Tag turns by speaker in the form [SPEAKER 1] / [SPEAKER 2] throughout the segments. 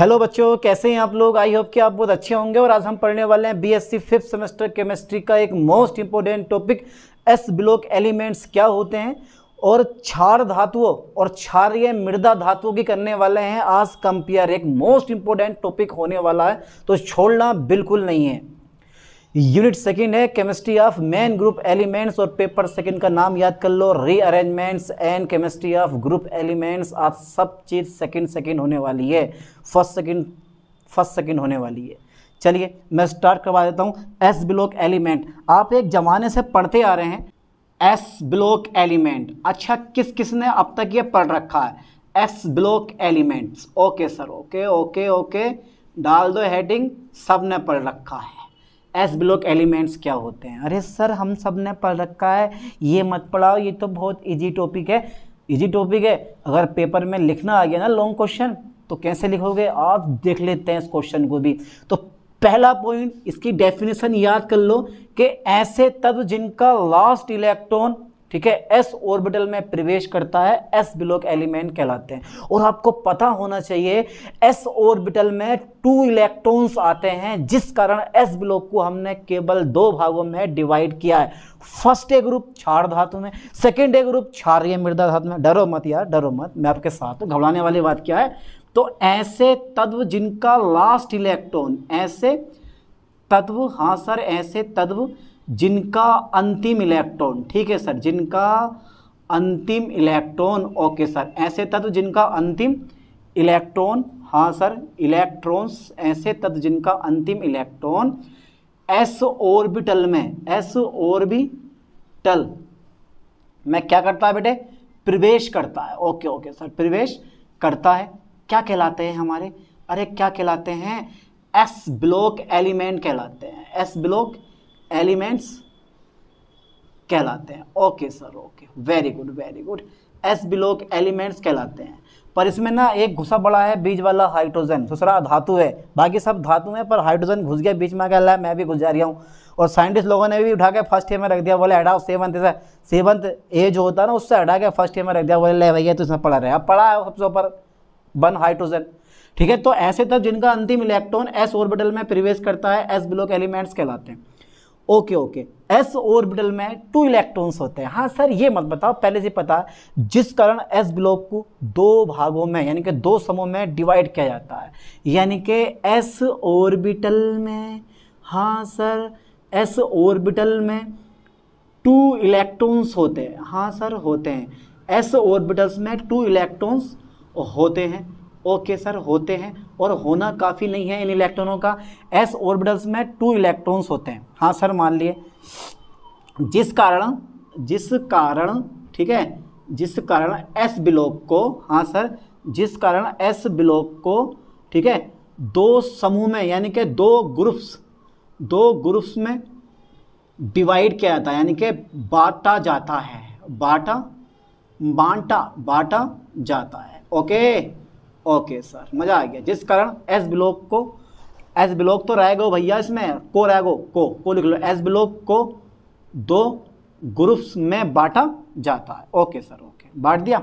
[SPEAKER 1] hello बच्चों कैसे हैं आप लोग आई होप कि आप बहुत अच्छे होंगे और आज हम पढ़ने वाले हैं बीएससी फिफ्थ सेमेस्टर केमिस्ट्री का एक most important topic s block elements क्या होते हैं और क्षार धातुओं और ये मृदा धातुओं की करने वाले हैं आज कंपेयर एक मोस्ट इंपॉर्टेंट टॉपिक होने वाला है तो छोड़ना बिल्कुल नहीं है यूनिट सेकंड है chemistry of main group elements और पेपर सेकंड का नाम याद कर लो rearrangements and chemistry of group elements आप सब चीज़ सेकंड सेकंड होने वाली है फर्स्ट सेकंड फर्स्ट सेकंड होने वाली है चलिए मैं स्टार्ट करवा देता हूँ एस ब्लॉक एलिमेंट आप एक ज़माने से पढ़ते आ रहे हैं एस ब्लॉक एलिमेंट अच्छा किस किस ने अब तक ये पढ़ रखा है s block elements okay sir okay okay okay डाल दो हेडिंग सब ने पढ़ रखा है एस ब्लॉक एलिमेंट्स क्या होते हैं अरे सर हम सब ने पढ़ रखा है ये मत पढ़ाओ ये तो बहुत इजी टॉपिक है इजी टॉपिक है अगर पेपर में लिखना आ गया ना लॉन्ग क्वेश्चन तो कैसे लिखोगे आप देख लेते हैं इस क्वेश्चन को भी तो पहला पॉइंट इसकी डेफिनेशन याद कर लो कि ऐसे तत्व जिनका लास्ट इलेक्ट्रॉन ठीक है एस ऑर्बिटल में प्रवेश करता है एस ब्लॉक एलिमेंट कहलाते हैं और आपको पता होना चाहिए एस ऑर्बिटल में टू इलेक्ट्रॉन्स आते हैं जिस कारण एस ब्लॉक को हमने केवल दो भागों में डिवाइड किया है फर्स्ट ए ग्रुप क्षार धातु में सेकेंड ए ग्रुप क्षार्य मृदा धातु में डरो मत यार डरो मत मैं आपके साथ घबराने वाली बात क्या है तो ऐसे तत्व जिनका लास्ट इलेक्ट्रॉन ऐसे तत्व हाँ सर ऐसे तत्व जिनका अंतिम इलेक्ट्रॉन ठीक है सर जिनका अंतिम इलेक्ट्रॉन ओके सर ऐसे तत्व जिनका अंतिम इलेक्ट्रॉन हाँ सर इलेक्ट्रॉन्स ऐसे तत्व जिनका अंतिम इलेक्ट्रॉन एस ऑर्बिटल में एस ऑर्बिटल में क्या करता है बेटे प्रवेश करता है ओके ओके सर प्रवेश करता है क्या कहलाते हैं हमारे अरे क्या कहलाते हैं एस ब्लॉक एलिमेंट कहलाते हैं एस ब्लॉक एलिमेंट्स कहलाते हैं okay sir okay very good very good s block elements कहलाते हैं पर इसमें ना एक घुसा बड़ा है बीज वाला हाइड्रोजन दूसरा धातु है बाकी सब धातु हैं पर हाइड्रोजन घुस गया बीच में कह रहा है मैं भी घुस जा रहा हूँ और साइंटिस्ट लोगों ने भी उठा के फर्स्ट ईयर में रख दिया बोले हटाओ सेवंथ से सेवंथ ए जो होता है ना उससे हटा के फर्स्ट ईयर में रख दिया बोले ले भैया तो इसमें पढ़ा रहे अब पढ़ा है सबसे ऊपर वन हाइड्रोजन ठीक है तो ऐसे तब जिनका अंतिम इलेक्ट्रॉन एस ऑर्बिटल में प्रवेश करता है एस ब्लॉक एलिमेंट्स कहलाते हैं ओके ओके एस ऑर्बिटल में टू इलेक्ट्रॉन्स होते हैं हाँ सर ये मत बताओ पहले से पता जिस कारण एस ब्लॉक को दो भागों में यानी कि दो समूह में डिवाइड किया जाता है यानी कि एस ऑर्बिटल में हाँ सर एस ऑर्बिटल में टू इलेक्ट्रॉन्स होते हैं हाँ सर होते हैं एस ऑर्बिटल्स में टू इलेक्ट्रॉन्स होते हैं ओके सर होते हैं और होना काफ़ी नहीं है इन इलेक्ट्रॉनों का एस ऑर्बिटल्स में टू इलेक्ट्रॉन्स होते हैं हाँ सर मान लिए जिस कारण जिस कारण ठीक है जिस कारण एस ब्लॉक को हाँ सर जिस कारण एस ब्लॉक को ठीक है दो समूह में यानी कि दो ग्रुप्स दो ग्रुप्स में डिवाइड किया जाता है यानी कि बांटा जाता है बांटा बांटा बांटा जाता है ओके ओके सर मज़ा आ गया जिस कारण एस ब्लॉक को एस ब्लॉक तो रहेगा भैया इसमें को रहेगा को को लिख लो एस ब्लॉक को दो ग्रुप्स में बांटा जाता है ओके सर ओके बांट दिया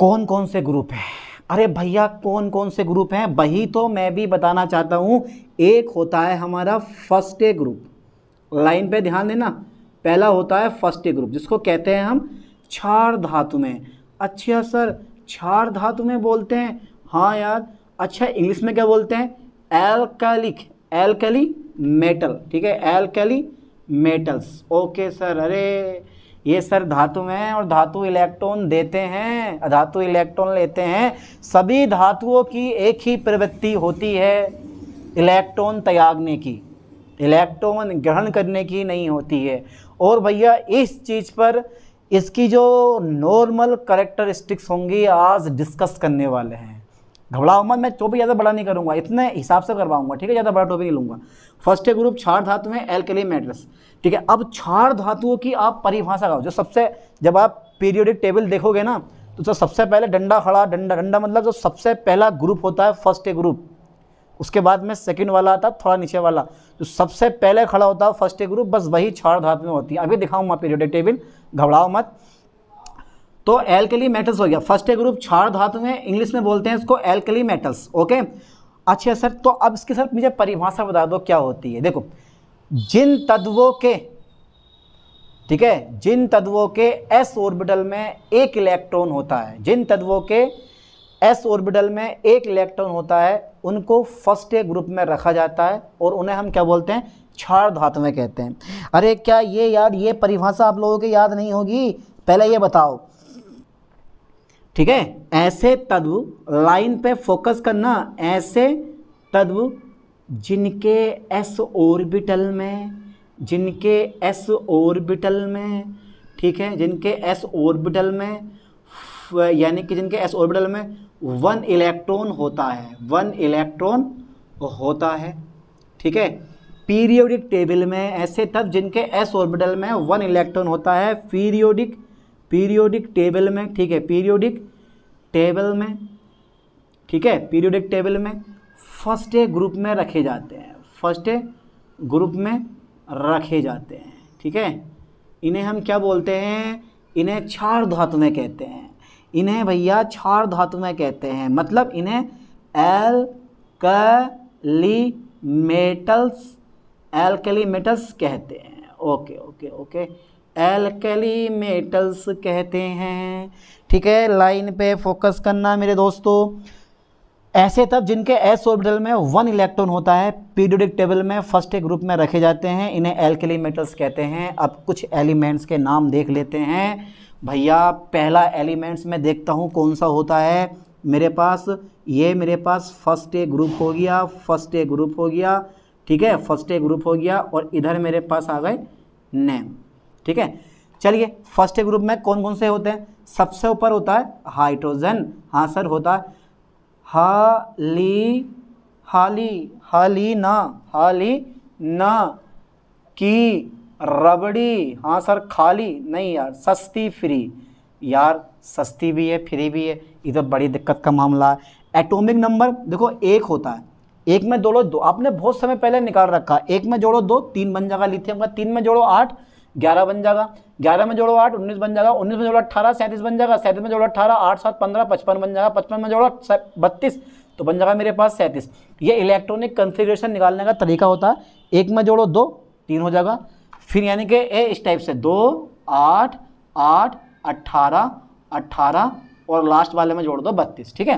[SPEAKER 1] कौन कौन से ग्रुप है अरे भैया कौन कौन से ग्रुप हैं वही तो मैं भी बताना चाहता हूँ एक होता है हमारा फर्स्ट ए ग्रुप लाइन पे ध्यान देना पहला होता है फर्स्ट ए ग्रुप जिसको कहते हैं हम क्षार धातु में अच्छा सर क्षार धातु में बोलते हैं हाँ यार अच्छा इंग्लिश में क्या बोलते हैं एल्कैलिक एल्कैली मेटल ठीक है एल्कैली मेटल्स ओके सर अरे ये सर धातु में और धातु इलेक्ट्रॉन देते हैं धातु इलेक्ट्रॉन लेते हैं सभी धातुओं की एक ही प्रवृत्ति होती है इलेक्ट्रॉन त्यागने की इलेक्ट्रॉन ग्रहण करने की नहीं होती है और भैया इस चीज़ पर इसकी जो नॉर्मल करेक्टरिस्टिक्स होंगी आज डिस्कस करने वाले हैं घबराओ मत मैं टॉपिक ज़्यादा बड़ा नहीं करूँगा इतने हिसाब से करवाऊंगा ठीक है ज़्यादा बड़ा टॉपिक नहीं लूँगा फर्स्ट है ग्रुप क्षार धातु के लिए मेटल्स ठीक है अब क्षार धातुओं की आप परिभाषा करो जो सबसे जब आप पीरियोडिक टेबल देखोगे ना तो सबसे पहले डंडा खड़ा डंडा डंडा मतलब जो सबसे पहला ग्रुप होता है फर्स्ट ए ग्रुप उसके बाद में सेकंड वाला आता थोड़ा नीचे वाला जो तो सबसे पहले खड़ा होता है फर्स्ट ए ग्रुप बस वही छाड़ धातु में होती है अभी दिखाऊँ मैं पीरियोडिक टेबल घबराओ मत तो एल्कली मेटल्स हो गया फर्स्ट ए ग्रुप क्षार धातु में इंग्लिश में बोलते हैं इसको एल्कली मेटल्स ओके अच्छा सर तो अब इसके साथ मुझे परिभाषा बता दो क्या होती है देखो जिन तत्वों के ठीक है जिन तत्वों के एस ऑर्बिटल में एक इलेक्ट्रॉन होता है जिन तत्वों के एस ऑर्बिटल में एक इलेक्ट्रॉन होता है उनको फर्स्ट ए ग्रुप में रखा जाता है और उन्हें हम क्या बोलते हैं क्षार धातुएं कहते हैं अरे क्या ये यार ये परिभाषा आप लोगों की याद नहीं होगी पहले ये बताओ ठीक है ऐसे तत्व लाइन पे फोकस करना ऐसे तत्व जिनके एस ऑर्बिटल में जिनके एस ऑर्बिटल में ठीक है जिनके एस ऑर्बिटल में यानी कि जिनके एस ऑर्बिटल में वन इलेक्ट्रॉन होता है वन इलेक्ट्रॉन होता है ठीक है पीरियोडिक टेबल में ऐसे तब जिनके एस ऑर्बिटल में वन इलेक्ट्रॉन होता है पीरियोडिक पीरियोडिक टेबल में ठीक है पीरियोडिक टेबल में ठीक है पीरियोडिक टेबल में फर्स्ट ग्रुप में रखे जाते हैं फर्स्ट ग्रुप में रखे जाते हैं ठीक है इन्हें हम क्या बोलते हैं इन्हें क्षार धातुएं कहते हैं इन्हें भैया क्षार धातु में कहते हैं मतलब इन्हें एल कली मेटल्स एल्कली मेटल्स कहते हैं okay okay okay alkali metals कहते हैं ठीक है लाइन पे फोकस करना मेरे दोस्तों ऐसे तब जिनके एस ऑर्बिटल में वन इलेक्ट्रॉन होता है पीडोडिक टेबल में फर्स्ट एक ग्रुप में रखे जाते हैं इन्हें एल्कली मेटल्स कहते हैं अब कुछ एलिमेंट्स के नाम देख लेते हैं भैया पहला एलिमेंट्स मैं देखता हूँ कौन सा होता है मेरे पास ये मेरे पास फर्स्ट ए ग्रुप हो गया फर्स्ट ए ग्रुप हो गया ठीक है फर्स्ट ए ग्रुप हो गया और इधर मेरे पास आ गए नेम ठीक है चलिए फर्स्ट ए ग्रुप में कौन कौन से होते हैं सबसे ऊपर होता है हाइड्रोजन हाँ सर होता है हाली हाली हाली ना हाली ना की रबड़ी हाँ सर खाली नहीं यार सस्ती फ्री यार सस्ती भी है फ्री भी है इधर बड़ी दिक्कत का मामला है एटॉमिक नंबर देखो एक होता है एक में जोड़ो दो आपने बहुत समय पहले निकाल रखा एक में जोड़ो दो तीन बन जाएगा लिथियम का तीन में जोड़ो आठ ग्यारह बन जाएगा ग्यारह में जोड़ो आठ उन्नीस बन जाएगा उन्नीस में जोड़ो अठारह सैंतीस बन जाएगा सैंतीस में जोड़ो अट्ठारह आठ सात पंद्रह पचपन बन जाएगा पचपन में जोड़ो बत्तीस तो बन जाएगा मेरे पास सैंतीस ये इलेक्ट्रॉनिक कन्फिग्रेशन निकालने का तरीका होता है एक में जोड़ो दो तीन हो जाएगा फिर यानी कि ए इस टाइप से दो आठ आठ अट्ठारह अट्ठारह और लास्ट वाले में जोड़ दो बत्तीस ठीक है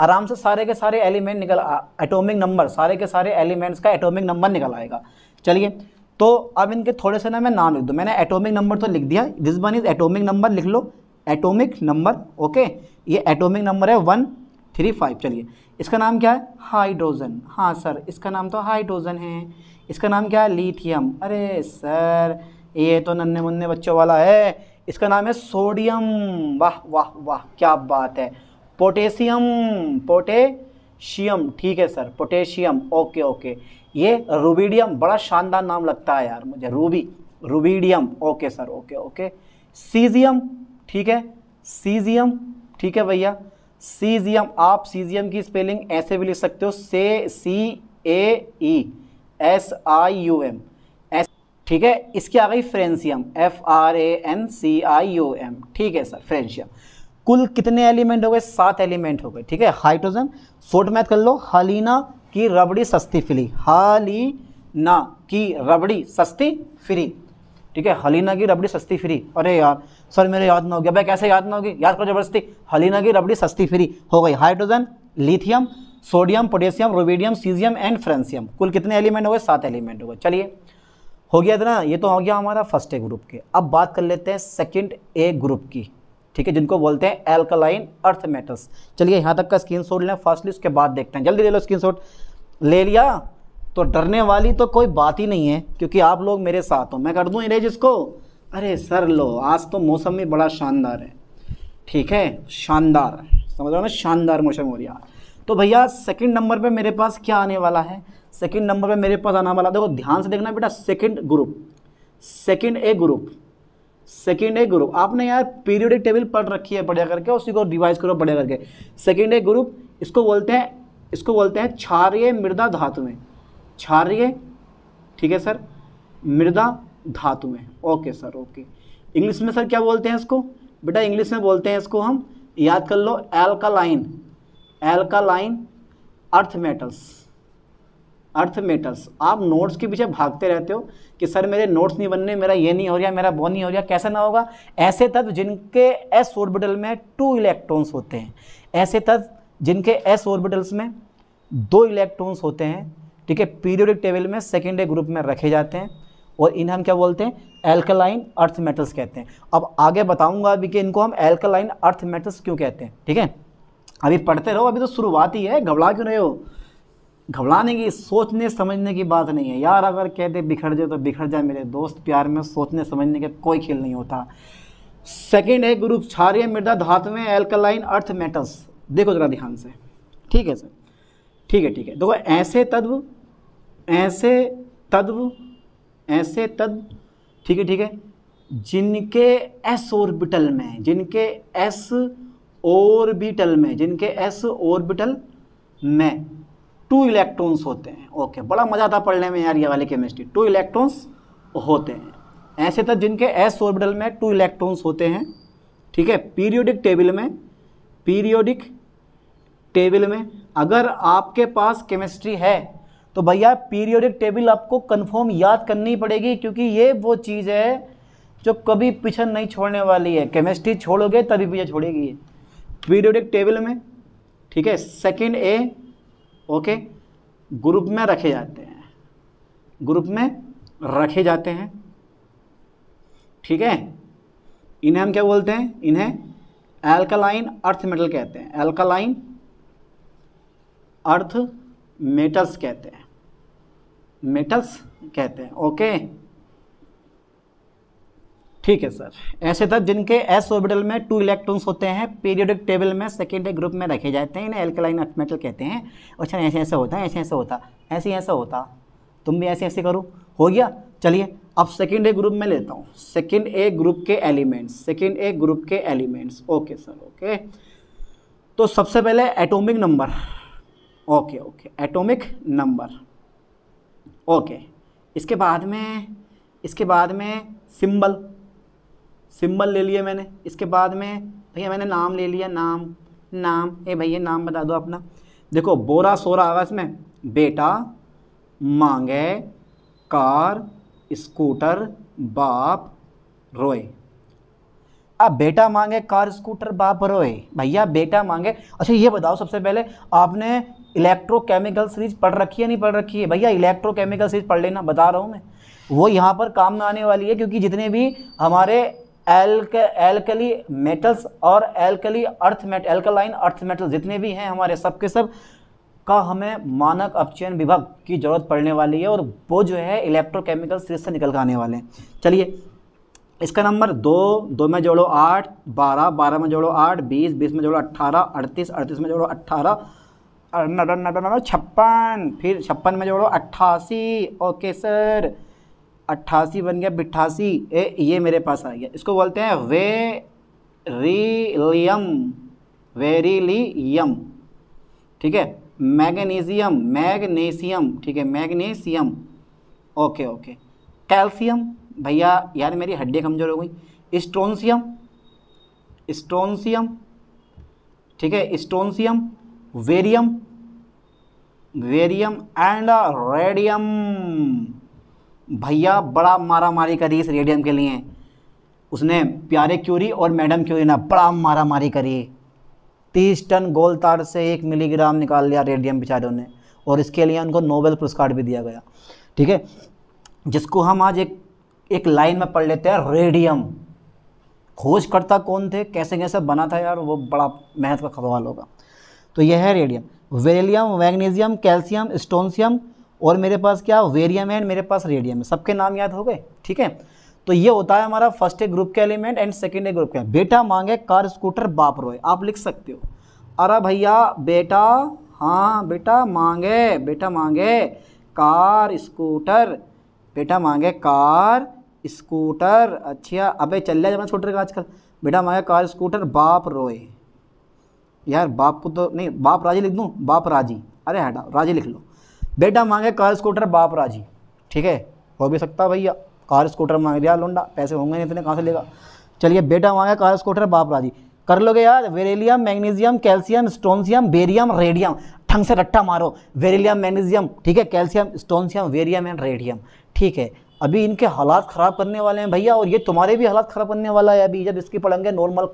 [SPEAKER 1] आराम से सारे के सारे एलिमेंट निकल एटॉमिक नंबर सारे के सारे एलिमेंट्स का एटॉमिक नंबर निकल आएगा चलिए तो अब इनके थोड़े से ना मैं नाम लिख दूँ मैंने एटॉमिक नंबर तो लिख दिया this one is atomic number लिख लो एटॉमिक नंबर ओके ये एटॉमिक नंबर है वन थ्री फाइव चलिए इसका नाम क्या है हाइड्रोजन हाँ सर इसका नाम तो हाइड्रोजन है इसका नाम क्या है लिथियम अरे सर ये तो नन्हे मुन्ने बच्चों वाला है इसका नाम है सोडियम वाह वाह वाह क्या बात है पोटेशियम पोटेशियम ठीक है सर पोटेशियम ओके ओके ये रूबीडियम बड़ा शानदार नाम लगता है यार मुझे ruby rubidium okay sir okay okay caesium ठीक है सीजियम ठीक है भैया सीजियम आप सीजियम की स्पेलिंग ऐसे भी लिख सकते हो से C A E S I U M S ठीक है इसकी आ गई francium F R A N C I U M ठीक है सर फ्रेंसियम कुल कितने एलिमेंट हो गए सात एलिमेंट हो गए ठीक है हाइड्रोजन शॉर्ट मैथ कर लो हलीना की रबड़ी सस्ती फ्री हालीना की रबड़ी सस्ती फ्री ठीक है हलीना की रबड़ी सस्ती फ्री अरे यार सर मेरे याद ना हो गया भाई कैसे याद ना होगी याद करो जबरदस्ती हलीना की रबड़ी सस्ती फ्री हो गई hydrogen lithium sodium potassium rubidium caesium and francium कुल कितने एलिमेंट हो गए सात एलिमेंट हो गए चलिए हो गया इतना ये तो हो गया हमारा फर्स्ट ए ग्रुप के अब बात कर लेते हैं सेकेंड ए ग्रुप की ठीक है जिनको बोलते हैं एल्कलाइन अर्थ मेटल्स चलिए यहाँ तक का स्क्रीन शॉट लें फर्स्टली उसके बाद देखते हैं जल्दी ले लो स्क्रीन शॉट ले लिया तो डरने वाली तो कोई बात ही नहीं है क्योंकि आप लोग मेरे साथ हो मैं कर दूँ इरेज इसको अरे सर लो आज तो मौसम भी बड़ा शानदार है ठीक है शानदार समझ रहा ना शानदार मौसम हो रहा तो भैया सेकंड नंबर पे मेरे पास क्या आने वाला है सेकंड नंबर पे मेरे पास आने वाला देखो ध्यान से देखना बेटा second group second A group second A group आपने यार पीरियोडिक टेबल पढ़ रखी है बढ़िया करके उसी को रिवाइज करो बढ़िया करके सेकंड ए ग्रुप इसको बोलते हैं इसको बोलते हैं क्षार्य मृदा में क्षार्य ठीक है सर मृदा धातु में ओके सर ओके इंग्लिश में सर क्या बोलते हैं इसको बेटा इंग्लिश में बोलते हैं इसको हम याद कर लो alkaline alkaline earth metals earth metals आप नोट्स के पीछे भागते रहते हो कि सर मेरे नोट्स नहीं बनने मेरा ये नहीं हो रहा मेरा वो नहीं हो रहा कैसा ना होगा ऐसे तत्व जिनके एस ऑर्बिटल में टू इलेक्ट्रॉन्स होते हैं ऐसे तत्व जिनके एस ऑर्बिटल्स में दो इलेक्ट्रॉन्स होते हैं ठीक है पीरियोडिक टेबल में सेकेंडरी ग्रुप में रखे जाते हैं और इन्हें हम क्या बोलते हैं एल्कलाइन अर्थ मेटल्स कहते हैं अब आगे बताऊंगा अभी कि इनको हम एल्कलाइन अर्थ मेटल्स क्यों कहते हैं ठीक है अभी पढ़ते रहो अभी तो शुरुआत ही है घबरा क्यों रहे हो घबराने की सोचने समझने की बात नहीं है यार अगर कह दे बिखर जाए तो बिखर जाए मेरे दोस्त प्यार में सोचने समझने का कोई खेल नहीं होता सेकेंड है ग्रुप क्षार्य मृदा धातुएं एल्कलाइन अर्थ मेटल्स देखो जरा ध्यान से ठीक है सर ठीक है ठीक है देखो ऐसे तत्व ऐसे तत्व ऐसे तद ठीक है ठीक है जिनके एस ऑर्बिटल में जिनके एस ऑर्बिटल में जिनके एस ऑर्बिटल में टू इलेक्ट्रॉन्स होते हैं ओके बड़ा मज़ा आता पढ़ने में यार ये वाली केमिस्ट्री टू इलेक्ट्रॉन्स होते हैं ऐसे तद जिनके एस ऑर्बिटल में टू इलेक्ट्रॉन्स होते हैं ठीक है पीरियोडिक टेबल में पीरियोडिक टेबल में अगर आपके पास केमिस्ट्री है तो भैया पीरियोडिक टेबल आपको कन्फर्म याद करनी पड़ेगी क्योंकि ये वो चीज़ है जो कभी पीछे नहीं छोड़ने वाली है केमिस्ट्री छोड़ोगे तभी पीछे छोड़ेगी पीरियोडिक टेबल में ठीक है सेकेंड ए ओके ग्रुप में रखे जाते हैं ग्रुप में रखे जाते हैं ठीक है इन्हें हम क्या बोलते हैं इन्हें एल्कालाइन अर्थ मेटल कहते हैं एल्कालाइन अर्थ मेटल्स कहते हैं मेटल्स कहते हैं ओके ठीक है सर ऐसे तब जिनके एस ऑर्बिटल में टू इलेक्ट्रॉन्स होते हैं पीरियोडिक टेबल में सेकेंड ग्रुप में रखे जाते हैं इन्हें एल्कलाइन मेटल कहते हैं अच्छा ऐसे ऐसे होता है ऐसे ऐसे होता ऐसे ऐसे होता तुम भी ऐसे ऐसे करो हो गया चलिए अब सेकेंड ए ग्रुप में लेता हूँ सेकेंड ए ग्रुप के एलिमेंट्स सेकेंड ए ग्रुप के एलिमेंट्स ओके सर ओके तो सबसे पहले atomic number okay okay atomic number okay इसके बाद में इसके बाद में सिंबल सिंबल ले लिए मैंने इसके बाद में भैया मैंने नाम ले लिया नाम नाम ए भैया नाम बता दो अपना देखो बोरा सोरा आगा इसमें बेटा मांगे कार स्कूटर बाप रोए अब बेटा मांगे कार स्कूटर बाप रोए भैया बेटा मांगे अच्छा ये बताओ सबसे पहले आपने इलेक्ट्रोकेमिकल सीरीज पढ़ रखी है नहीं पढ़ रखी है भैया इलेक्ट्रोकेमिकल सीरीज पढ़ लेना बता रहा हूँ मैं वो यहाँ पर काम में आने वाली है क्योंकि जितने भी हमारे एल्क एल्कली मेटल्स और alkali earth met alkaline earth metal जितने भी हैं हमारे सब के सब का हमें मानक अपचयन विभाग की ज़रूरत पड़ने वाली है और वो जो है इलेक्ट्रोकेमिकल सीरीज से निकल कर आने वाले हैं चलिए इसका नंबर दो दो में जोड़ो आठ बारह बारह में जोड़ो आठ बीस बीस में जोड़ो अट्ठारह अड़तीस अड़तीस में जोड़ो अट्ठारह छप्पन फिर छप्पन में जोड़ो अट्ठासी ओके सर अट्ठासी बन गया बिठासी ए ये मेरे पास आ गया इसको बोलते हैं वे रीलियम वेरीलीयम ठीक है मैग्नीशियम मैग्नीशियम ठीक है मैग्नीशियम ओके ओके कैल्शियम भैया यार मेरी हड्डियाँ कमज़ोर हो गई स्टोनशियम स्टोनशियम ठीक है strontium barium barium and radium भैया बड़ा मारा मारी करी इस रेडियम के लिए उसने प्यारे क्यूरी और मैडम क्यूरी ने बड़ा मारा मारी करी तीस टन गोल तार से एक मिलीग्राम निकाल लिया रेडियम बेचारों ने और इसके लिए उनको नोबेल पुरस्कार भी दिया गया ठीक है जिसको हम आज एक एक लाइन में पढ़ लेते हैं रेडियम खोजकर्ता कौन थे कैसे कैसे बना था यार वो बड़ा मेहनत का सवाल होगा तो यह है radium barium magnesium calcium strontium और मेरे पास क्या वेरियम है मेरे पास रेडियम है सबके नाम याद हो गए ठीक है तो ये होता है हमारा फर्स्ट ए ग्रुप का element and second A group का बेटा मांगे कार स्कूटर बाप रोए आप लिख सकते हो अरे भैया बेटा हाँ बेटा मांगे बेटा मांगे कार स्कूटर बेटा मांगे कार स्कूटर अच्छा अबे चल जाए है स्कूटर का आजकल बेटा मांगे कार स्कूटर बाप रोए यार बाप को तो नहीं बाप राजी लिख दूँ बाप राजी अरे हटा राजी लिख लो बेटा मांगे कार स्कूटर बाप राजी ठीक है हो भी सकता भैया कार स्कूटर मांग रहा लोंडा पैसे होंगे नहीं इतने कहाँ से लेगा चलिए बेटा मांगे कार स्कूटर बाप राजी कर लोगे यार beryllium magnesium calcium strontium barium radium ढंग से रट्टा मारो वेरेलियम मैग्नीशियम ठीक है calcium strontium barium and radium ठीक है अभी इनके हालात ख़राब करने वाले हैं भैया और ये तुम्हारे भी हालात ख़राब करने वाला है अभी जब इसकी पढ़ेंगे नॉर्मल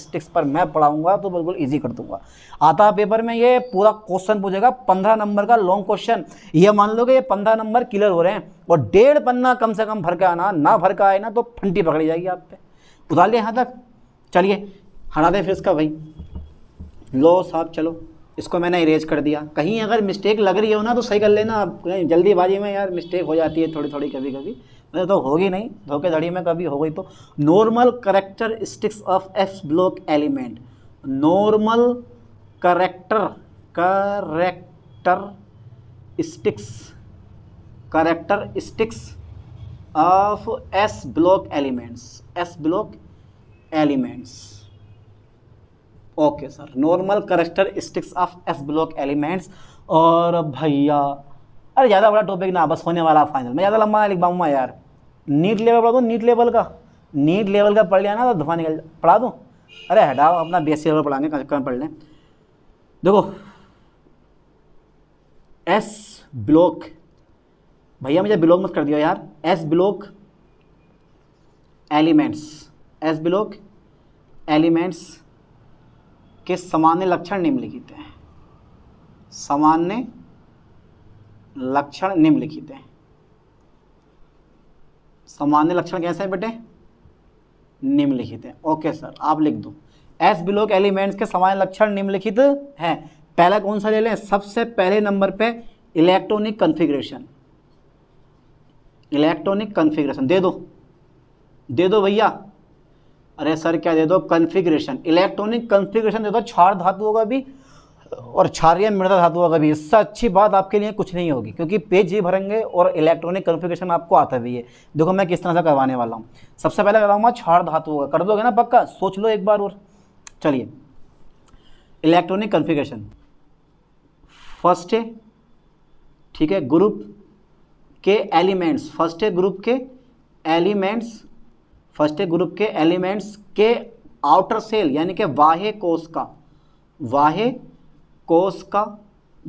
[SPEAKER 1] स्टिक्स पर मैं पढ़ाऊंगा तो बिल्कुल ईजी कर दूंगा आता पेपर में ये पूरा क्वेश्चन पूछेगा पंद्रह नंबर का लॉन्ग क्वेश्चन ये मान लो कि ये पंद्रह नंबर क्लियर हो रहे हैं और डेढ़ पन्ना कम से कम भर के आना ना भर आए ना तो फंटी पकड़ी जाएगी आप पे उतार लिया यहाँ तक चलिए हटा दे फिर इसका भाई लो साहब चलो इसको मैंने इरेज कर दिया कहीं अगर मिस्टेक लग रही हो ना तो सही कर लेना आप जल्दीबाजी में यार मिस्टेक हो जाती है थोड़ी थोड़ी कभी कभी मतलब तो होगी नहीं धोखेधड़ी में कभी हो गई तो normal sticks of f block element normal character characteristics characteristics of s block elements s block elements okay sir normal sticks of s block elements और भैया अरे ज़्यादा बड़ा टॉपिक ना बस होने वाला फाइनल मैं ज़्यादा लंबा लिख पाऊँगा यार नीट लेवल पढ़ा दूँ नीट लेवल का नीट लेवल का पढ़ लिया ना तो धुआं निकल पढ़ा दूँ अरे हटाओ अपना सी लेवल पढ़ाने का चक्कर पढ़ लें देखो एस ब्लॉक भैया मुझे ब्लॉक मत कर दिया यार s block elements s block elements के सामान्य लक्षण निम्नलिखित हैं सामान्य लक्षण निम्नलिखित हैं सामान्य लक्षण कैसे हैं बेटे निम्नलिखित हैं ओके सर आप लिख दो एस बिलोक एलिमेंट्स के सामान्य लक्षण निम्नलिखित हैं पहला कौन सा ले लें सबसे पहले नंबर पे इलेक्ट्रॉनिक कॉन्फ़िगरेशन इलेक्ट्रॉनिक कॉन्फ़िगरेशन दे दो दे दो भैया अरे सर क्या दे दो कन्फिग्रेशन इलेक्ट्रॉनिक कन्फिग्रेशन दे दो क्षार धातुओं का भी और क्षार या मृदा धातुओं का भी इससे अच्छी बात आपके लिए कुछ नहीं होगी क्योंकि पेज ही भरेंगे और इलेक्ट्रॉनिक कन्फिग्रेशन आपको आता भी है देखो मैं किस तरह से करवाने वाला हूँ सबसे पहले करवाऊंगा क्षार धातुओं का कर दोगे ना पक्का सोच लो एक बार और चलिए इलेक्ट्रॉनिक कन्फिग्रेशन फर्स्ट है ठीक है ग्रुप के एलिमेंट्स फर्स्ट है ग्रुप के एलिमेंट्स फर्स्ट है ग्रुप के एलिमेंट्स के आउटर सेल यानी कि वाहे कोष का वाहे कोष का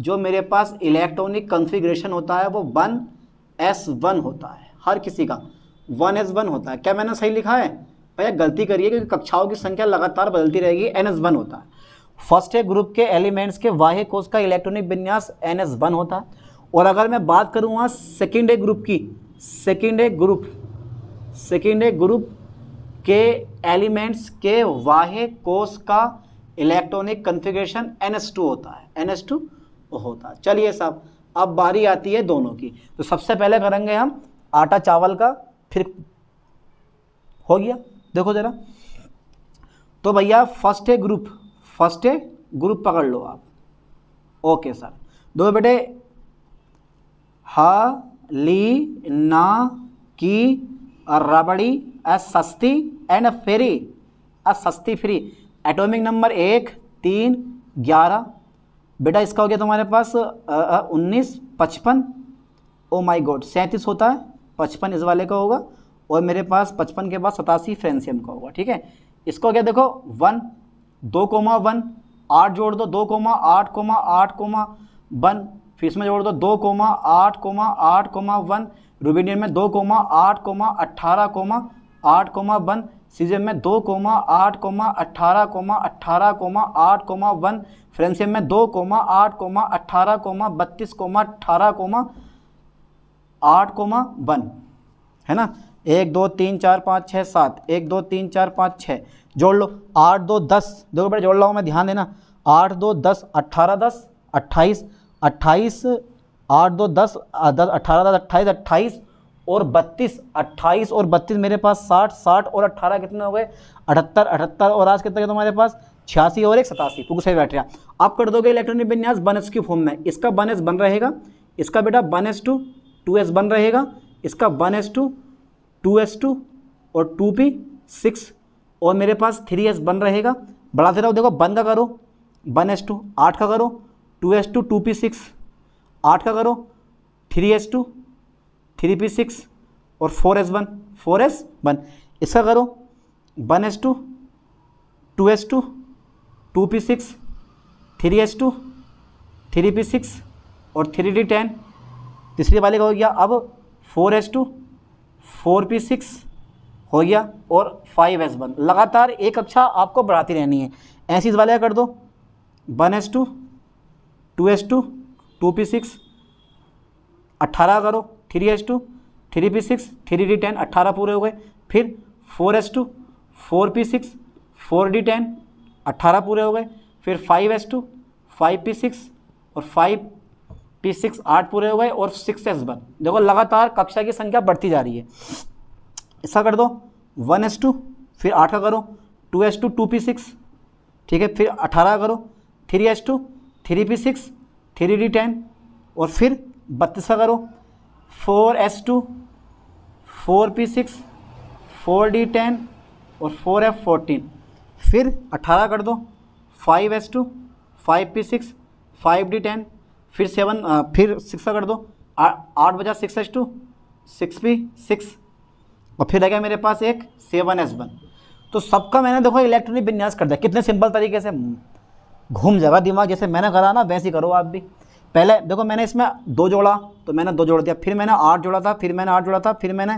[SPEAKER 1] जो मेरे पास इलेक्ट्रॉनिक कन्फिग्रेशन होता है वो वन एस वन होता है हर किसी का वन एस वन होता है क्या मैंने सही लिखा है भैया गलती करिए क्योंकि कक्षाओं की संख्या लगातार बदलती रहेगी एन एस वन होता है फर्स्ट है ग्रुप के एलिमेंट्स के वाह्य कोष का इलेक्ट्रॉनिक विन्यास एन एस वन होता है और अगर मैं बात करूँगा सेकेंड ए ग्रुप की second A group second A group के एलिमेंट्स के वाहे कोष का इलेक्ट्रॉनिक कन्फिग्रेशन टू होता है टू होता है चलिए साहब अब बारी आती है दोनों की तो सबसे पहले करेंगे हम आटा चावल का फिर हो गया देखो ज़रा तो भैया फर्स्ट है ग्रुप फर्स्ट है ग्रुप पकड़ लो आप ओके सर दो बेटे ह ली ना की रबड़ी अ सस्ती एंड फेरी अ सस्ती फ्री एटॉमिक नंबर एक तीन ग्यारह बेटा इसका हो गया तुम्हारे पास उन्नीस पचपन ओ माई गॉड सैंतीस होता है पचपन इस वाले का होगा और मेरे पास पचपन के बाद सतासी फ्रेंसियम का होगा ठीक है इसको हो गया देखो वन दो कोमा वन आठ जोड़ दो दो कोमा आठ कोमा आठ कोमा वन फिर इसमें जोड़ दो दो कोमा आठ कोमा आठ कोमा वन रूबीनियन में दो कोमा आठ कोमा अट्ठारह कोमा आठ कोमा वन सीजियम में दो कोमा आठ कोमा अट्ठारह कोमा अट्ठारह कोमा आठ कोमा वन फ्रेंसियम में दो कोमा आठ कोमा अट्ठारह कोमा बत्तीस कोमा अट्ठारह कोमा आठ कोमा वन है ना एक दो तीन चार पाँच छः सात एक दो तीन चार पाँच छः जोड़ लो आठ दो दस देखो बड़े जोड़ लाओ मैं ध्यान देना आठ दो दस अट्ठारह दस अट्ठाईस अट्ठाईस आठ दो दस दस अट्ठारह दस अट्ठाईस अट्ठाईस और 32 28 और 32 मेरे पास 60 60 और 18 कितने हो गए अठहत्तर 78 और आज कितने तुम्हारे पास छियासी और एक सतासी तो सही बैठ रहा आप कर दोगे इलेक्ट्रॉनिक विन्यास बन एस की फॉर्म में इसका वन एस बन रहेगा इसका बेटा one s two two s बन रहेगा इसका one s two two s two और टू पी सिक्स और मेरे पास थ्री एस बन रहेगा बढ़ा दे रहा देखो बन का करो वन एस टू आठ का करो two s two two p six आठ का करो three s two three p six और four s one four s one इसका करो one s two two s two two p six three s two three p six और three d ten तीसरी वाले का हो गया अब four s two four p six हो गया और फाइव एस वन लगातार एक कक्षा अच्छा आपको बढ़ाती रहनी है ऐसी वाले कर दो one s two two s two two p six अट्ठारह करो three s two three p six three d ten अट्ठारह पूरे हो गए फिर four s two four p six four d ten अट्ठारह पूरे हो गए फिर five s two five p six और फाइव पी सिक्स आठ पूरे हो गए और सिक्स एस वन देखो लगातार कक्षा की संख्या बढ़ती जा रही है ऐसा कर दो वन एस टू फिर आठ का करो two s two two p six ठीक है फिर अठारह करो three s two three p six three d ten और फिर बत्तीस का करो four s two four p six four d ten और फोर एफ फोर्टीन फिर अट्ठारह कर दो five s two five p six five d ten फिर सेवन फिर सिक्स कर दो आठ बजा six s two six p six और फिर रह गया मेरे पास एक सेवन एस वन तो सबका मैंने देखो इलेक्ट्रॉनिक विन्यास कर दिया कितने सिंपल तरीके से घूम जाएगा दिमाग जैसे मैंने करा ना वैसे ही करो आप भी पहले देखो मैंने इसमें दो जोड़ा तो मैंने दो जोड़ दिया फिर मैंने आठ जोड़ा था फिर मैंने आठ जोड़ा था फिर मैंने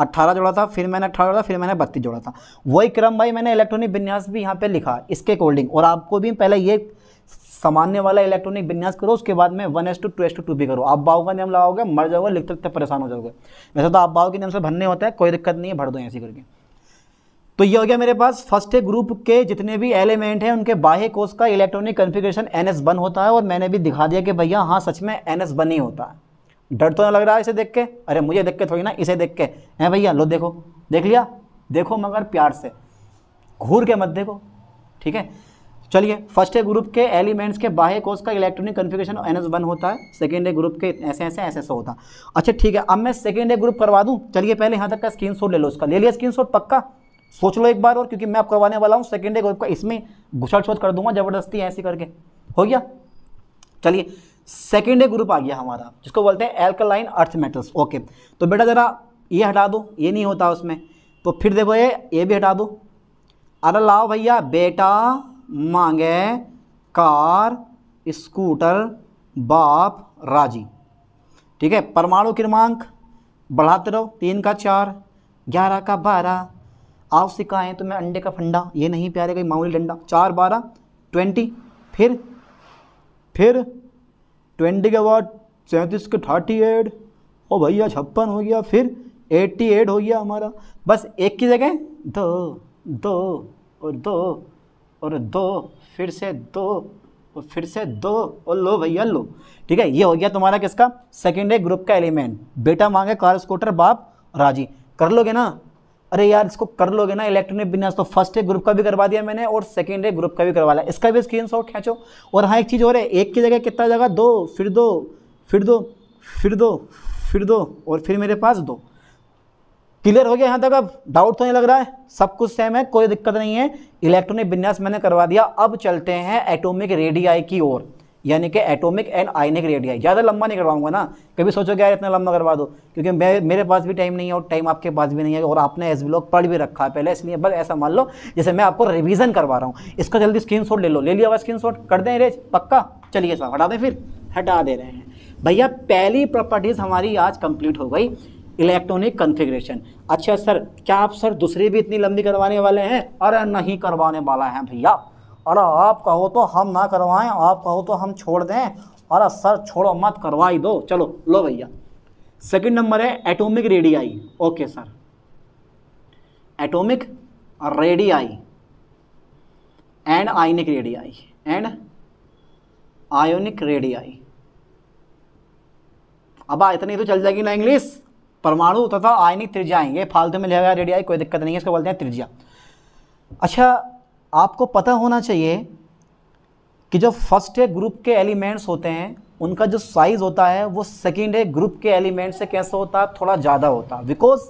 [SPEAKER 1] अट्ठारह जोड़ा था फिर मैंने अट्ठारह जोड़ा था फिर मैंने बत्तीस जोड़ा था वही क्रम भाई मैंने इलेक्ट्रॉनिक विन्यास भी यहाँ पे लिखा इसके अकॉर्डिंग और आपको भी पहले ये सामान्य वाला इलेक्ट्रॉनिक विन्यास करो उसके बाद में one s two two s two two भी करो आप बाहू का नियम लगाओगे मर जाओगे लिखते तो लिखते परेशान हो जाओगे वैसे तो आप बाहू के नियम से भरने होते हैं कोई दिक्कत नहीं है भर दो ऐसी करके तो ये हो गया मेरे पास फर्स्ट ग्रुप के जितने भी एलिमेंट हैं उनके बाह्य कोष का electronic configuration n s one होता है और मैंने भी दिखा दिया कि भैया हाँ सच में एन एस वन ही होता है डर तो ना लग रहा है इसे देख के अरे मुझे देख के थोड़ी ना इसे देख के हैं भैया लो देखो देख लिया देखो मगर प्यार से घूर के मत देखो ठीक है चलिए फर्स्ट ए ग्रुप के एलिमेंट्स के बाह्य कोष का electronic configuration n s one होता है सेकेंड ए ग्रुप के ऐसे ऐसे ऐसे ऐसे होता है अच्छा ठीक है अब मैं सेकेंड ए ग्रुप करवा दूँ चलिए पहले यहाँ तक का स्क्रीन ले लो उसका ले लिया स्क्रीन पक्का सोच लो एक बार और क्योंकि मैं आप करवाने वाला हूँ सेकेंड डे आपका इसमें घुसल छोड़ कर दूंगा ज़बरदस्ती ऐसे करके हो गया चलिए सेकेंड डे ग्रुप आ गया हमारा जिसको बोलते हैं एल्कलाइन अर्थ मेटल्स ओके तो बेटा ज़रा ये हटा दो ये नहीं होता उसमें तो फिर देखो ये ये भी हटा दो अरे लाओ भैया बेटा मांगे कार स्कूटर बाप राजी ठीक है परमाणु क्रमांक बढ़ाते रहो तीन का चार ग्यारह का बारह आप सिखाएं तो मैं अंडे का फंडा ये नहीं प्यारे कहीं मामूली डंडा चार बारह ट्वेंटी फिर फिर ट्वेंटी के बाद सैंतीस के थर्टी एट ओ भैया छप्पन हो गया फिर एट्टी एट हो गया हमारा बस एक की जगह दो दो और दो और दो फिर से दो और फिर से दो और लो भैया लो ठीक है ये हो गया तुम्हारा किसका सेकेंड ग्रुप का एलिमेंट बेटा मांगे कार स्कूटर बाप राजी कर लोगे ना अरे यार इसको कर लोगे ना इलेक्ट्रॉनिक बिन्यास तो फर्स्ट ए ग्रुप का भी करवा दिया मैंने और सेकेंड ए ग्रुप का भी करवा लिया इसका भी स्क्रीन शॉट खींचो और हाँ एक चीज़ और है एक की जगह कितना जगह दो फिर दो फिर दो फिर दो फिर दो और फिर मेरे पास दो क्लियर हो गया यहाँ तक अब डाउट तो नहीं लग रहा है सब कुछ सेम है कोई दिक्कत नहीं है इलेक्ट्रॉनिक विन्यास मैंने करवा दिया अब चलते हैं एटोमिक रेडियाई की ओर यानी कि एटॉमिक एंड आयनिक रेडियाई ज़्यादा लंबा नहीं करवाऊंगा ना कभी सोचो यार इतना लंबा करवा दो क्योंकि मैं मेरे पास भी टाइम नहीं है और टाइम आपके पास भी नहीं है और आपने एस ब्लॉग पढ़ भी रखा है पहले इसलिए बस ऐसा मान लो जैसे मैं आपको रिविजन करवा रहा हूँ इसका जल्दी स्क्रीन ले लो ले लिया हुआ स्क्रीन कर दें रेज पक्का चलिए सर हटा दें फिर हटा दे रहे हैं भैया पहली प्रॉपर्टीज़ हमारी आज कंप्लीट हो गई इलेक्ट्रॉनिक कन्फिग्रेशन अच्छा सर क्या आप सर दूसरी भी इतनी लंबी करवाने वाले हैं अरे नहीं करवाने वाला है भैया अरे आप कहो तो हम ना करवाएं आप कहो तो हम छोड़ दें अरे सर छोड़ो मत करवाई दो चलो लो भैया सेकंड नंबर है atomic radii okay sir atomic radii and ionic radii and ionic radii अब इतनी तो चल जाएगी ना इंग्लिश परमाणु तथा आयनिक त्रिज्या आएंगे फालतू में लिखा गया रेडियाई कोई दिक्कत नहीं है इसको बोलते हैं त्रिज्या अच्छा आपको पता होना चाहिए कि जो फर्स्ट है ग्रुप के एलिमेंट्स होते हैं उनका जो साइज़ होता है वो सेकेंड है ग्रुप के एलिमेंट से कैसा होता है थोड़ा ज़्यादा होता है बिकॉज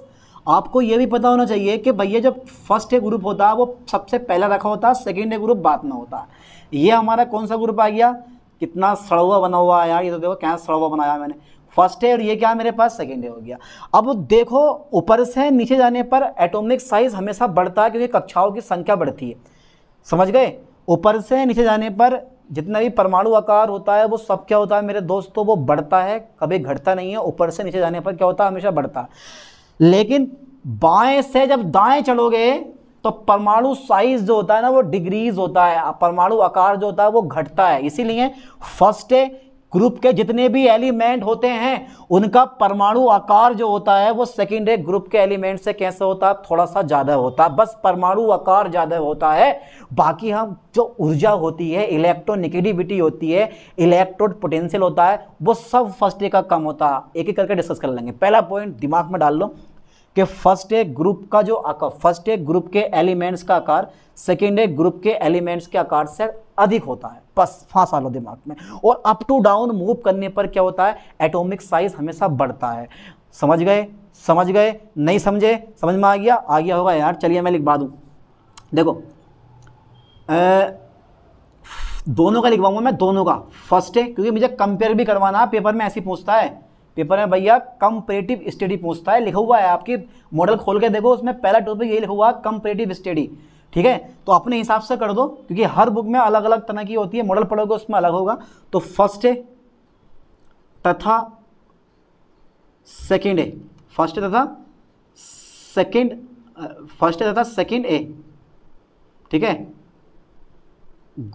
[SPEAKER 1] आपको ये भी पता होना चाहिए कि भैया जब फर्स्ट है ग्रुप होता है वो सबसे पहला रखा होता है सेकेंड है ग्रुप बाद में होता है ये हमारा कौन सा ग्रुप आ गया कितना सड़वा बना हुआ आया यार ये तो देखो क्या सड़वा बनाया मैंने फर्स्ट है और ये क्या मेरे पास सेकेंड है हो गया अब देखो ऊपर से नीचे जाने पर एटॉमिक साइज़ हमेशा बढ़ता है क्योंकि कक्षाओं की संख्या बढ़ती है समझ गए ऊपर से नीचे जाने पर जितना भी परमाणु आकार होता है वो सब क्या होता है मेरे दोस्तों वो बढ़ता है कभी घटता नहीं है ऊपर से नीचे जाने पर क्या होता है हमेशा बढ़ता लेकिन बाएं से जब दाएं चढ़ोगे तो परमाणु साइज जो होता है ना वो डिग्रीज होता है परमाणु आकार जो होता है वो घटता है इसीलिए फर्स्ट ग्रुप के जितने भी एलिमेंट होते हैं उनका परमाणु आकार जो होता है वो सेकेंड ए ग्रुप के एलिमेंट से कैसे होता है थोड़ा सा ज़्यादा होता है बस परमाणु आकार ज़्यादा होता है बाकी हम जो ऊर्जा होती है इलेक्ट्रोनिकेटिविटी होती है इलेक्ट्रोड पोटेंशियल होता है वो सब फर्स्ट ए का कम होता है एक एक करके डिस्कस कर लेंगे पहला पॉइंट दिमाग में डाल लो कि फर्स्ट एक ग्रुप का जो आकार फर्स्ट एक ग्रुप के एलिमेंट्स का आकार सेकेंड एक ग्रुप के एलिमेंट्स के आकार से अधिक होता है बस फांसा लो दिमाग में और अप टू डाउन मूव करने पर क्या होता है एटॉमिक साइज हमेशा बढ़ता है समझ गए समझ गए नहीं समझे समझ में आ गया आ गया होगा यार चलिए मैं लिखवा दूँ देखो ए, दोनों का लिखवाऊंगा मैं दोनों का फर्स्ट है क्योंकि मुझे कंपेयर भी करवाना पेपर में ऐसे पूछता है पेपर में भैया कंपेरेटिव स्टडी पूछता है लिखा हुआ है आपकी मॉडल खोल के देखो उसमें पहला टॉपिक यही लिखा हुआ कंपेरेटिव स्टडी ठीक है तो अपने हिसाब से कर दो क्योंकि हर बुक में अलग अलग तरह की होती है मॉडल पढ़ोगे उसमें अलग होगा तो फर्स्ट है तथा सेकेंड ए फर्स्ट तथा सेकेंड फर्स्ट तथा सेकेंड ए ठीक है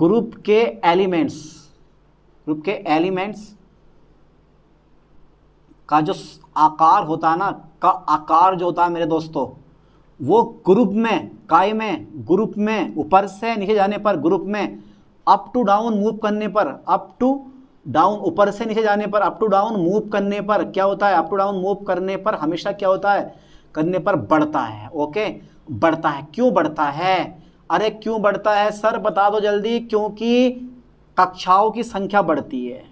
[SPEAKER 1] ग्रुप के एलिमेंट्स ग्रुप के एलिमेंट्स का जो आकार होता है ना का आकार जो होता है मेरे दोस्तों वो ग्रुप में काय में ग्रुप में ऊपर से नीचे जाने पर ग्रुप में अप टू डाउन मूव करने पर अप टू डाउन ऊपर से नीचे जाने पर अप टू डाउन मूव करने पर क्या होता है अप टू डाउन मूव करने पर हमेशा क्या होता है करने पर बढ़ता है ओके बढ़ता है क्यों बढ़ता है अरे क्यों बढ़ता है सर बता दो जल्दी क्योंकि कक्षाओं की संख्या बढ़ती है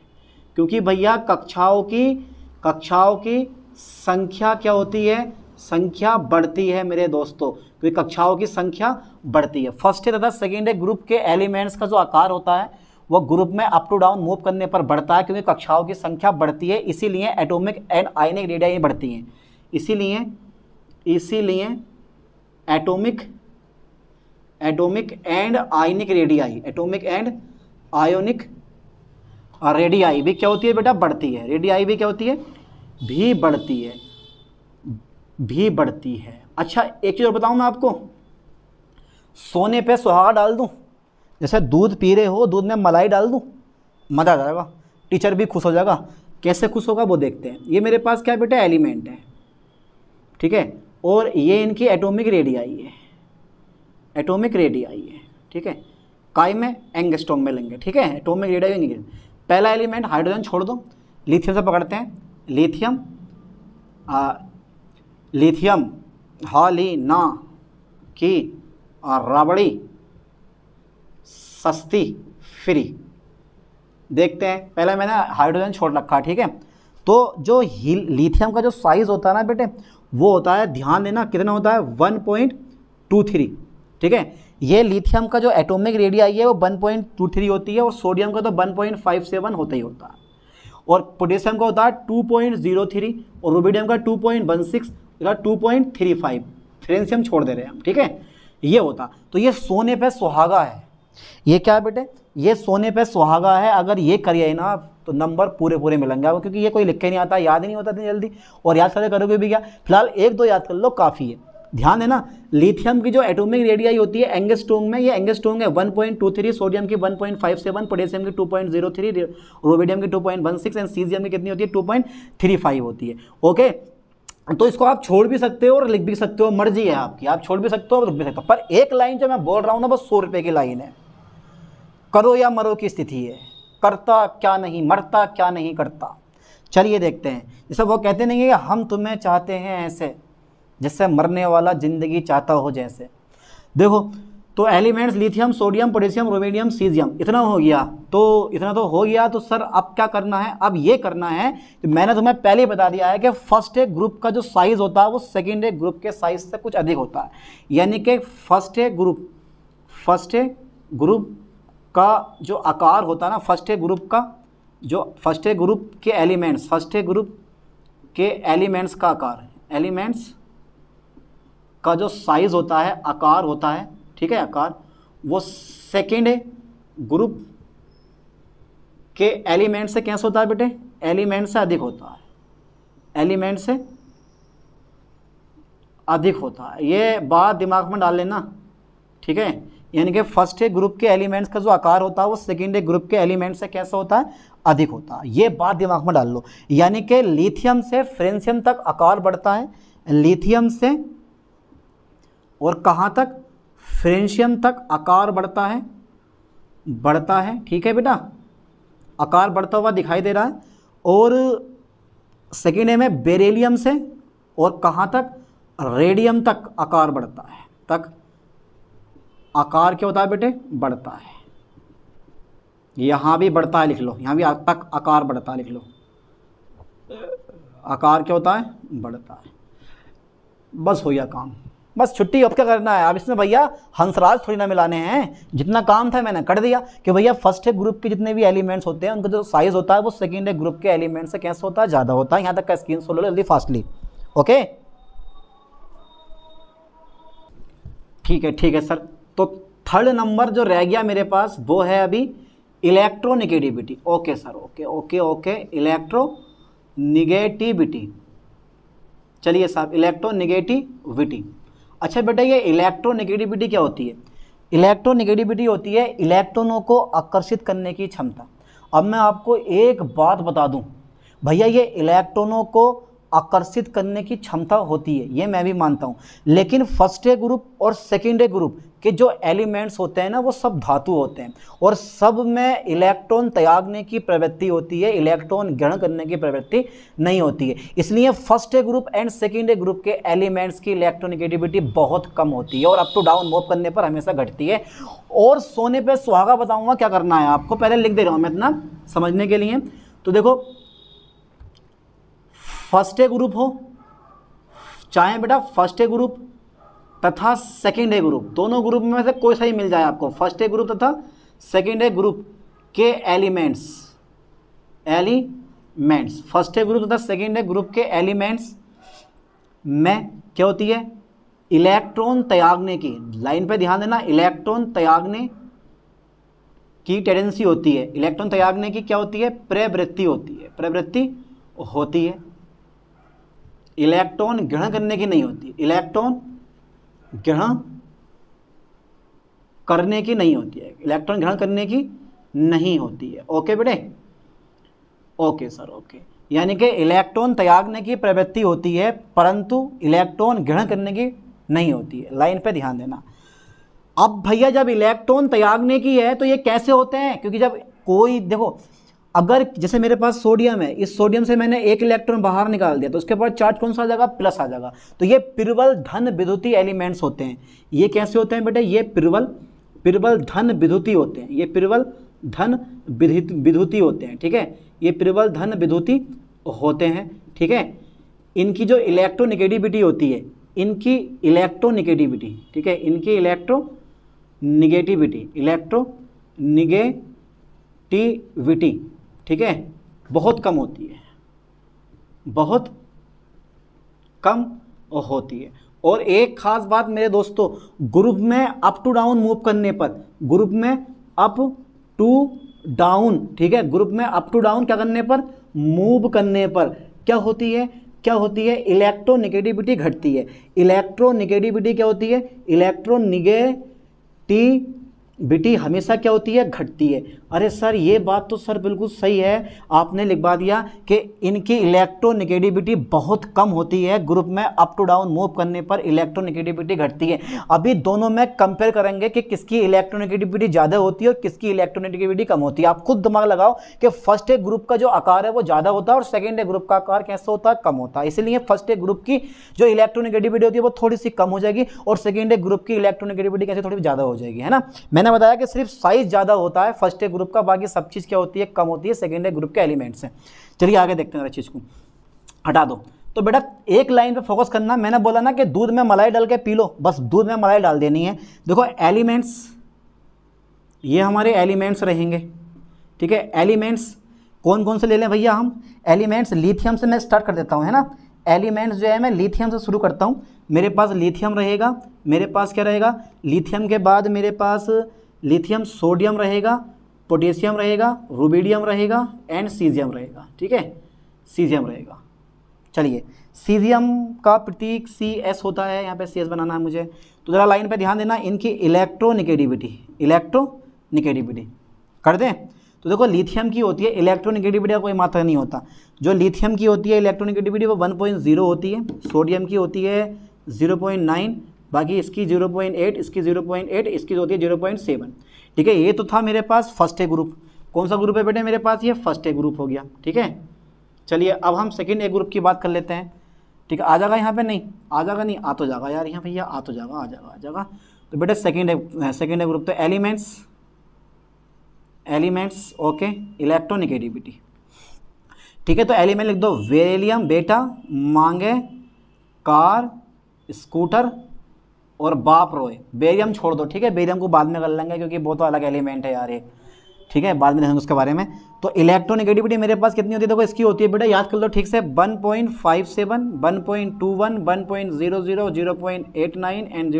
[SPEAKER 1] क्योंकि भैया कक्षाओं की कक्षाओं की संख्या क्या होती है संख्या बढ़ती है मेरे दोस्तों क्योंकि कक्षाओं की संख्या बढ़ती है फर्स्ट है तथा सेकेंड है ग्रुप के एलिमेंट्स का जो आकार होता है वह ग्रुप में अप टू डाउन मूव करने पर बढ़ता है क्योंकि कक्षाओं की संख्या बढ़ती है इसीलिए एटॉमिक एंड आयनिक रेडियाई बढ़ती हैं इसीलिए इसीलिए atomic atomic and ionic radii atomic and ionic और रेडी आई भी क्या होती है बेटा बढ़ती है रेडी आई भी क्या होती है भी बढ़ती है भी बढ़ती है अच्छा एक चीज़ और बताऊँ मैं आपको सोने पे सुहा डाल दूँ जैसे दूध पी रहे हो दूध में मलाई डाल दूँ मज़ा आ जाएगा टीचर भी खुश हो जाएगा कैसे खुश होगा वो देखते हैं ये मेरे पास क्या बेटा एलिमेंट है ठीक है और ये इनकी एटॉमिक रेडियाई है एटॉमिक रेडियाई है ठीक है काय में एंगस्टोंग में लेंगे ठीक है एटॉमिक रेडियाई पहला एलिमेंट हाइड्रोजन छोड़ दो लिथियम से पकड़ते हैं लिथियम लिथियम हॉली ना की और रबड़ी सस्ती फ्री देखते हैं पहले मैंने हाइड्रोजन छोड़ रखा ठीक है तो जो लिथियम का जो साइज़ होता है ना बेटे वो होता है ध्यान देना कितना होता है वन पॉइंट टू थ्री ठीक है ये लिथियम का जो एटॉमिक रेडियाई है वो 1.23 होती है और सोडियम का तो 1.57 होता ही होता है और पोटेशियम का होता है 2.03 और रूबीडियम का 2.16 या फाइव फ्रेंसियम छोड़ दे रहे हैं हम ठीक है ये होता तो ये सोने पे सुहागा है ये क्या बेटे ये सोने पे सुहागा है अगर ये करिए ना आप तो नंबर पूरे पूरे मिलेंगे आपको क्योंकि ये कोई लिख के नहीं आता याद ही नहीं होता इतनी जल्दी और याद करोगे भी क्या फिलहाल एक दो याद कर लो काफ़ी है ध्यान देना लिथियम की जो एटॉमिक रेडियाई होती है एंगेस्टोंग में ये एंगेस्टोंग है 1.23 सोडियम की 1.57 पोटेशियम की 2.03 रोबेडियम की 2.16 एंड सीजियम की कितनी होती है 2.35 होती है ओके तो इसको आप छोड़ भी सकते हो और लिख भी सकते हो मर्जी है आपकी आप छोड़ भी सकते हो और लिख भी सकते हो पर एक लाइन जो मैं बोल रहा हूँ ना बस सौ रुपये की लाइन है करो या मरो की स्थिति है करता क्या नहीं मरता क्या नहीं करता चलिए देखते हैं जैसे वो कहते नहीं है हम तुम्हें चाहते हैं ऐसे जैसे मरने वाला ज़िंदगी चाहता हो जैसे देखो तो elements lithium sodium potassium rubidium caesium इतना हो गया तो इतना तो हो गया तो सर अब क्या करना है अब ये करना है कि तो मैंने तुम्हें पहले ही बता दिया है कि फर्स्ट ए ग्रुप का जो साइज़ होता है वो सेकेंड ए ग्रुप के साइज़ से कुछ अधिक होता है यानी कि first A group first A group का जो आकार होता है ना फर्स्ट ए ग्रुप का जो फर्स्ट ए ग्रुप के एलिमेंट्स फर्स्ट ए ग्रुप के एलिमेंट्स का आकार एलिमेंट्स का जो साइज होता है आकार होता है ठीक है आकार वो सेकेंड ग्रुप के एलिमेंट से कैसे होता है बेटे एलिमेंट से अधिक होता है एलिमेंट से अधिक होता है ये बात दिमाग में डाल लेना ठीक है यानी कि फर्स्ट ग्रुप के एलिमेंट्स का जो आकार होता है वो सेकेंड ग्रुप के एलिमेंट से कैसा होता है अधिक होता है ये बात दिमाग में डाल लो यानी कि लिथियम से फ्रेंशियम तक आकार बढ़ता है लिथियम से और कहाँ तक फ्रेंशियम तक आकार बढ़ता है बढ़ता है ठीक है बेटा आकार बढ़ता हुआ दिखाई दे रहा है और सेकेंड एम है बेरेलियम से और कहाँ तक रेडियम तक आकार बढ़ता है तक आकार क्या होता है बेटे बढ़ता है यहाँ भी बढ़ता है लिख लो यहाँ भी तक आकार बढ़ता है लिख लो आकार क्या होता है बढ़ता है बस हो गया काम बस छुट्टी अब क्या करना है अब इसमें भैया हंसराज थोड़ी ना मिलाने हैं जितना काम था मैंने कर दिया कि भैया फर्स्ट है ग्रुप के जितने भी एलिमेंट्स होते हैं उनका जो साइज होता है वो सेकेंड है ग्रुप के एलिमेंट से कैसे होता है ज़्यादा होता है यहाँ तक का स्क्रीन सो लो जल्दी फास्टली ओके ठीक है ठीक है सर तो थर्ड नंबर जो रह गया मेरे पास वो है अभी electronegativity okay sir okay okay okay electronegativity चलिए साहब इलेक्ट्रो निगेटिविटी अच्छा बेटा ये इलेक्ट्रोनेगेटिविटी क्या होती है इलेक्ट्रोनेगेटिविटी होती है इलेक्ट्रॉनों को आकर्षित करने की क्षमता अब मैं आपको एक बात बता दूं भैया ये इलेक्ट्रॉनों को आकर्षित करने की क्षमता होती है ये मैं भी मानता हूँ लेकिन फर्स्ट ए ग्रुप और सेकेंड ए ग्रुप कि जो एलिमेंट्स होते हैं ना वो सब धातु होते हैं और सब में इलेक्ट्रॉन त्यागने की प्रवृत्ति होती है इलेक्ट्रॉन ग्रहण करने की प्रवृत्ति नहीं होती है इसलिए first A group and second A group के एलिमेंट्स की इलेक्ट्रोनिगेटिविटी बहुत कम होती है और अप टू डाउन मूव करने पर हमेशा घटती है और सोने पर सुहागा बताऊँगा क्या करना है आपको पहले लिख दे रहा हूँ मैं इतना समझने के लिए तो देखो फर्स्ट ए ग्रुप हो चाहे बेटा फर्स्ट ए ग्रुप तथा सेकेंड ए ग्रुप दोनों ग्रुप में से कोई सा ही मिल जाए आपको फर्स्ट ए ग्रुप तथा सेकेंड ए ग्रुप के elements elements first A group तथा सेकेंड ए ग्रुप के एलिमेंट्स में क्या होती है इलेक्ट्रॉन त्यागने की लाइन पे ध्यान देना इलेक्ट्रॉन त्यागने की टेंडेंसी होती है इलेक्ट्रॉन त्यागने की क्या होती है प्रवृत्ति होती है प्रवृत्ति होती है इलेक्ट्रॉन ग्रहण करने की नहीं होती इलेक्ट्रॉन ग्रहण करने की नहीं होती है इलेक्ट्रॉन ग्रहण करने की नहीं होती है ओके बेटे ओके सर ओके यानी कि इलेक्ट्रॉन त्यागने की प्रवृत्ति होती है परंतु इलेक्ट्रॉन ग्रहण करने की नहीं होती है लाइन पे ध्यान देना अब भैया जब इलेक्ट्रॉन त्यागने की है तो ये कैसे होते हैं क्योंकि जब कोई देखो अगर जैसे मेरे पास सोडियम है इस सोडियम से मैंने एक इलेक्ट्रॉन बाहर निकाल दिया तो उसके बाद चार्ज कौन सा आ जाएगा प्लस आ जाएगा तो ये पिरवल धन विद्युती एलिमेंट्स होते हैं ये कैसे होते हैं बेटे ये पिरवल पिरवल धन विद्युती होते हैं ये पिरवल धन विद्युती होते हैं ठीक है ये पिरवल धन विद्युती होते हैं ठीक है इनकी जो इलेक्ट्रोनिगेटिविटी होती है इनकी इलेक्ट्रोनिगेटिविटी ठीक है इनकी इलेक्ट्रो निगेटिविटी इलेक्ट्रो निगेटिविटी ठीक है बहुत कम होती है बहुत कम होती है और एक खास बात मेरे दोस्तों ग्रुप में अप टू डाउन मूव करने पर ग्रुप में अप टू डाउन ठीक है ग्रुप में अप टू डाउन क्या करने पर मूव करने पर क्या होती है क्या होती है इलेक्ट्रोनिगेटिविटी घटती है इलेक्ट्रोनिगेटिविटी क्या होती है इलेक्ट्रोनिगेटिविटी बिटी हमेशा क्या होती है घटती है अरे सर ये बात तो सर बिल्कुल सही है आपने लिखवा दिया कि इनकी इलेक्ट्रोनिगेटिविटी बहुत कम होती है ग्रुप में अप टू डाउन मूव करने पर इलेक्ट्रोनिगेटिविटी घटती है अभी दोनों में कंपेयर करेंगे कि किसकी इलेक्ट्रोनिगेटिविटी ज़्यादा होती है और किसकी इलेक्ट्रोनिगेटिविटी कम होती है आप खुद दिमाग लगाओ कि फर्स्ट ए ग्रुप का जो आकार है वो ज़्यादा होता है और सेकेंड ए ग्रुप का आकार कैसा होता है कम होता है इसलिए फर्स्ट ए ग्रुप की जो इलेक्ट्रोनिगेटिविटी होती है वो थोड़ी सी कम हो जाएगी और सेकेंड ए ग्रुप की इलेक्ट्रोनिगेटिविटी कैसे थोड़ी ज़्यादा हो जाएगी है ना मैंने बताया कि सिर्फ साइज ज़्यादा होता है फर्स्ट ए ग्रुप का बाकी सब चीज़ क्या होती है कम होती है सेकेंड ए ग्रुप के एलिमेंट्स हैं चलिए आगे देखते हैं चीज़ को हटा दो तो बेटा एक लाइन पे फोकस करना मैंने बोला ना कि दूध में मलाई डाल के पी लो बस दूध में मलाई डाल देनी है देखो एलिमेंट्स ये हमारे एलिमेंट्स रहेंगे ठीक है एलिमेंट्स कौन कौन से ले लें भैया हम एलिमेंट्स लिथियम से मैं स्टार्ट कर देता हूँ है ना एलिमेंट्स जो है मैं लिथियम से शुरू करता हूँ मेरे पास लिथियम रहेगा मेरे पास क्या रहेगा लिथियम के बाद मेरे पास लिथियम सोडियम रहेगा पोटेशियम रहेगा रूबीडियम रहेगा एंड सीजियम रहेगा ठीक है सीजियम रहेगा चलिए सीजियम का प्रतीक सी एस होता है यहाँ पे सी एस बनाना है मुझे तो ज़रा लाइन पे ध्यान देना इनकी इलेक्ट्रोनिगेटिविटी इलेक्ट्रोनिगेटिविटी कर दें तो देखो लिथियम की होती है इलेक्ट्रोनिगेटिविटी का कोई मात्रा नहीं होता जो लिथियम की होती है इलेक्ट्रोनिगेटिविटी वो वन होती है सोडियम की होती है जीरो पॉइंट नाइन बाकी इसकी जीरो पॉइंट एट इसकी जीरो पॉइंट एट इसकी होती है जीरो पॉइंट सेवन ठीक है ये तो था मेरे पास फर्स्ट ए ग्रुप कौन सा ग्रुप है बेटे मेरे पास ये फर्स्ट ए ग्रुप हो गया ठीक है चलिए अब हम सेकेंड ए ग्रुप की बात कर लेते हैं ठीक है आ जाएगा यहाँ पे नहीं आ जाएगा नहीं आ तो जाएगा यार यहाँ भैया आ तो जाएगा आ जाएगा आ जाएगा तो बेटा सेकेंड सेकेंड ए ग्रुप तो एलिमेंट्स एलिमेंट्स ओके इलेक्ट्रोनिगेटिविटी ठीक है तो एलिमेंट लिख दो वेलियम बेटा मांगे कार स्कूटर और बाप रोए बेरियम छोड़ दो ठीक है बेरियम को बाद में कर लेंगे क्योंकि बहुत तो अलग एलिमेंट है यार एक ठीक है बाद में देखेंगे उसके बारे में तो इलेक्ट्रोनिगेटिविटी मेरे पास कितनी होती है देखो इसकी होती है बेटा याद कर लो ठीक से 1.57, 1.21, 1.00, 0.89 एंड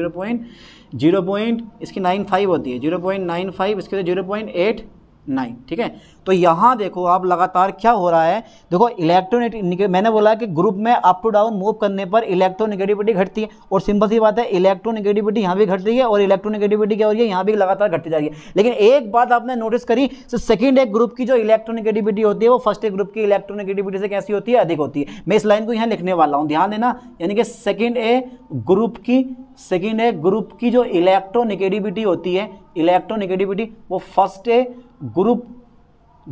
[SPEAKER 1] जीरो पॉइंट इसकी 95 होती है 0.95 इसके होती है एट नाइन ठीक है तो यहाँ देखो आप लगातार क्या हो रहा है देखो इलेक्ट्रोनेटिव मैंने बोला कि ग्रुप में अप टू डाउन मूव करने पर इलेक्ट्रोनेगेटिविटी घटती है और सिंपल सी बात है इलेक्ट्रोनेगेटिविटी यहाँ भी घट रही है और इलेक्ट्रोनेगेटिविटी क्या हो रही है यहाँ भी लगातार घटती जा रही है लेकिन एक बात आपने नोटिस करी तो सेकेंड एक ग्रुप की जो इलेक्ट्रोनेगेटिविटी होती है वो फर्स्ट एक ग्रुप की इलेक्ट्रोनेगेटिविटी से कैसी होती है अधिक होती है मैं इस लाइन को यहाँ लिखने वाला हूँ ध्यान देना यानी कि सेकेंड ए ग्रुप की सेकेंड ए ग्रुप की जो इलेक्ट्रोनेगेटिविटी होती है इलेक्ट्रोनेगेटिविटी वो फर्स्ट ए ग्रुप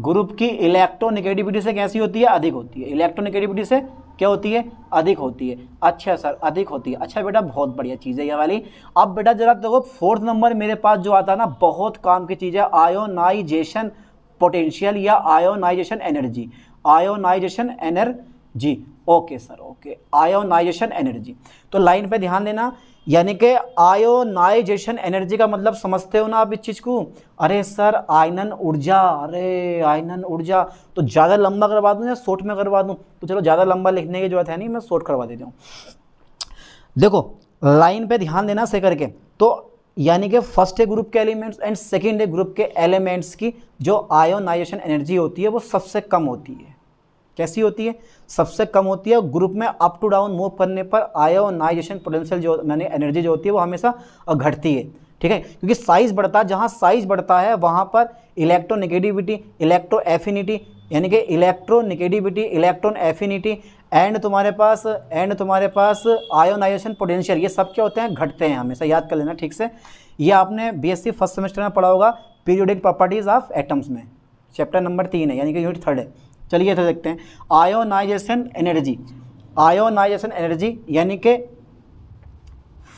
[SPEAKER 1] ग्रुप की इलेक्ट्रोनिगेटिविटी से कैसी होती है अधिक होती है इलेक्ट्रोनिगेटिविटी से क्या होती है अधिक होती है अच्छा सर अधिक होती है अच्छा बेटा बहुत बढ़िया चीज़ है यह वाली अब बेटा जरा देखो फोर्थ नंबर मेरे पास जो आता है ना बहुत काम की चीज़ है आयोनाइजेशन पोटेंशियल या ionisation energy ionisation energy okay sir okay ionisation energy तो लाइन पे ध्यान देना यानी कि आयोनाइजेशन एनर्जी का मतलब समझते हो ना आप इस चीज़ को अरे सर आयनन ऊर्जा अरे आयनन ऊर्जा तो ज़्यादा लंबा करवा दूँ या शॉर्ट में करवा दूँ तो चलो ज़्यादा लंबा लिखने की जरूरत है नहीं मैं शॉर्ट करवा देता हूँ देखो लाइन पे ध्यान देना से करके तो यानी कि फर्स्ट ए ग्रुप के elements and second A group के एलिमेंट्स की जो आयोनाइजेशन एनर्जी होती है वो सबसे कम होती है कैसी होती है सबसे कम होती है ग्रुप में अप टू डाउन मूव करने पर आयोनाइजेशन पोटेंशियल जो मैंने एनर्जी जो होती है वो हमेशा घटती है ठीक है क्योंकि साइज बढ़ता है जहाँ साइज बढ़ता है वहाँ पर इलेक्ट्रोनिगेटिविटी इलेक्ट्रो एफिनिटी यानी कि इलेक्ट्रोनिगेटिविटी इलेक्ट्रॉन एफिनिटी एंड तुम्हारे पास एंड तुम्हारे पास आयोनाइजेशन पोटेंशियल ये सब क्या होते हैं घटते हैं हमेशा याद कर लेना ठीक से ये आपने बी फर्स्ट सेमेस्टर में पढ़ा होगा पीरियोडिक प्रॉपर्टीज़ ऑफ एटम्स में चैप्टर नंबर तीन है यानी कि यूनिट थर्ड है चलिए तो देखते हैं आयोनाइजेशन एनर्जी आयोनाइजेशन एनर्जी यानी कि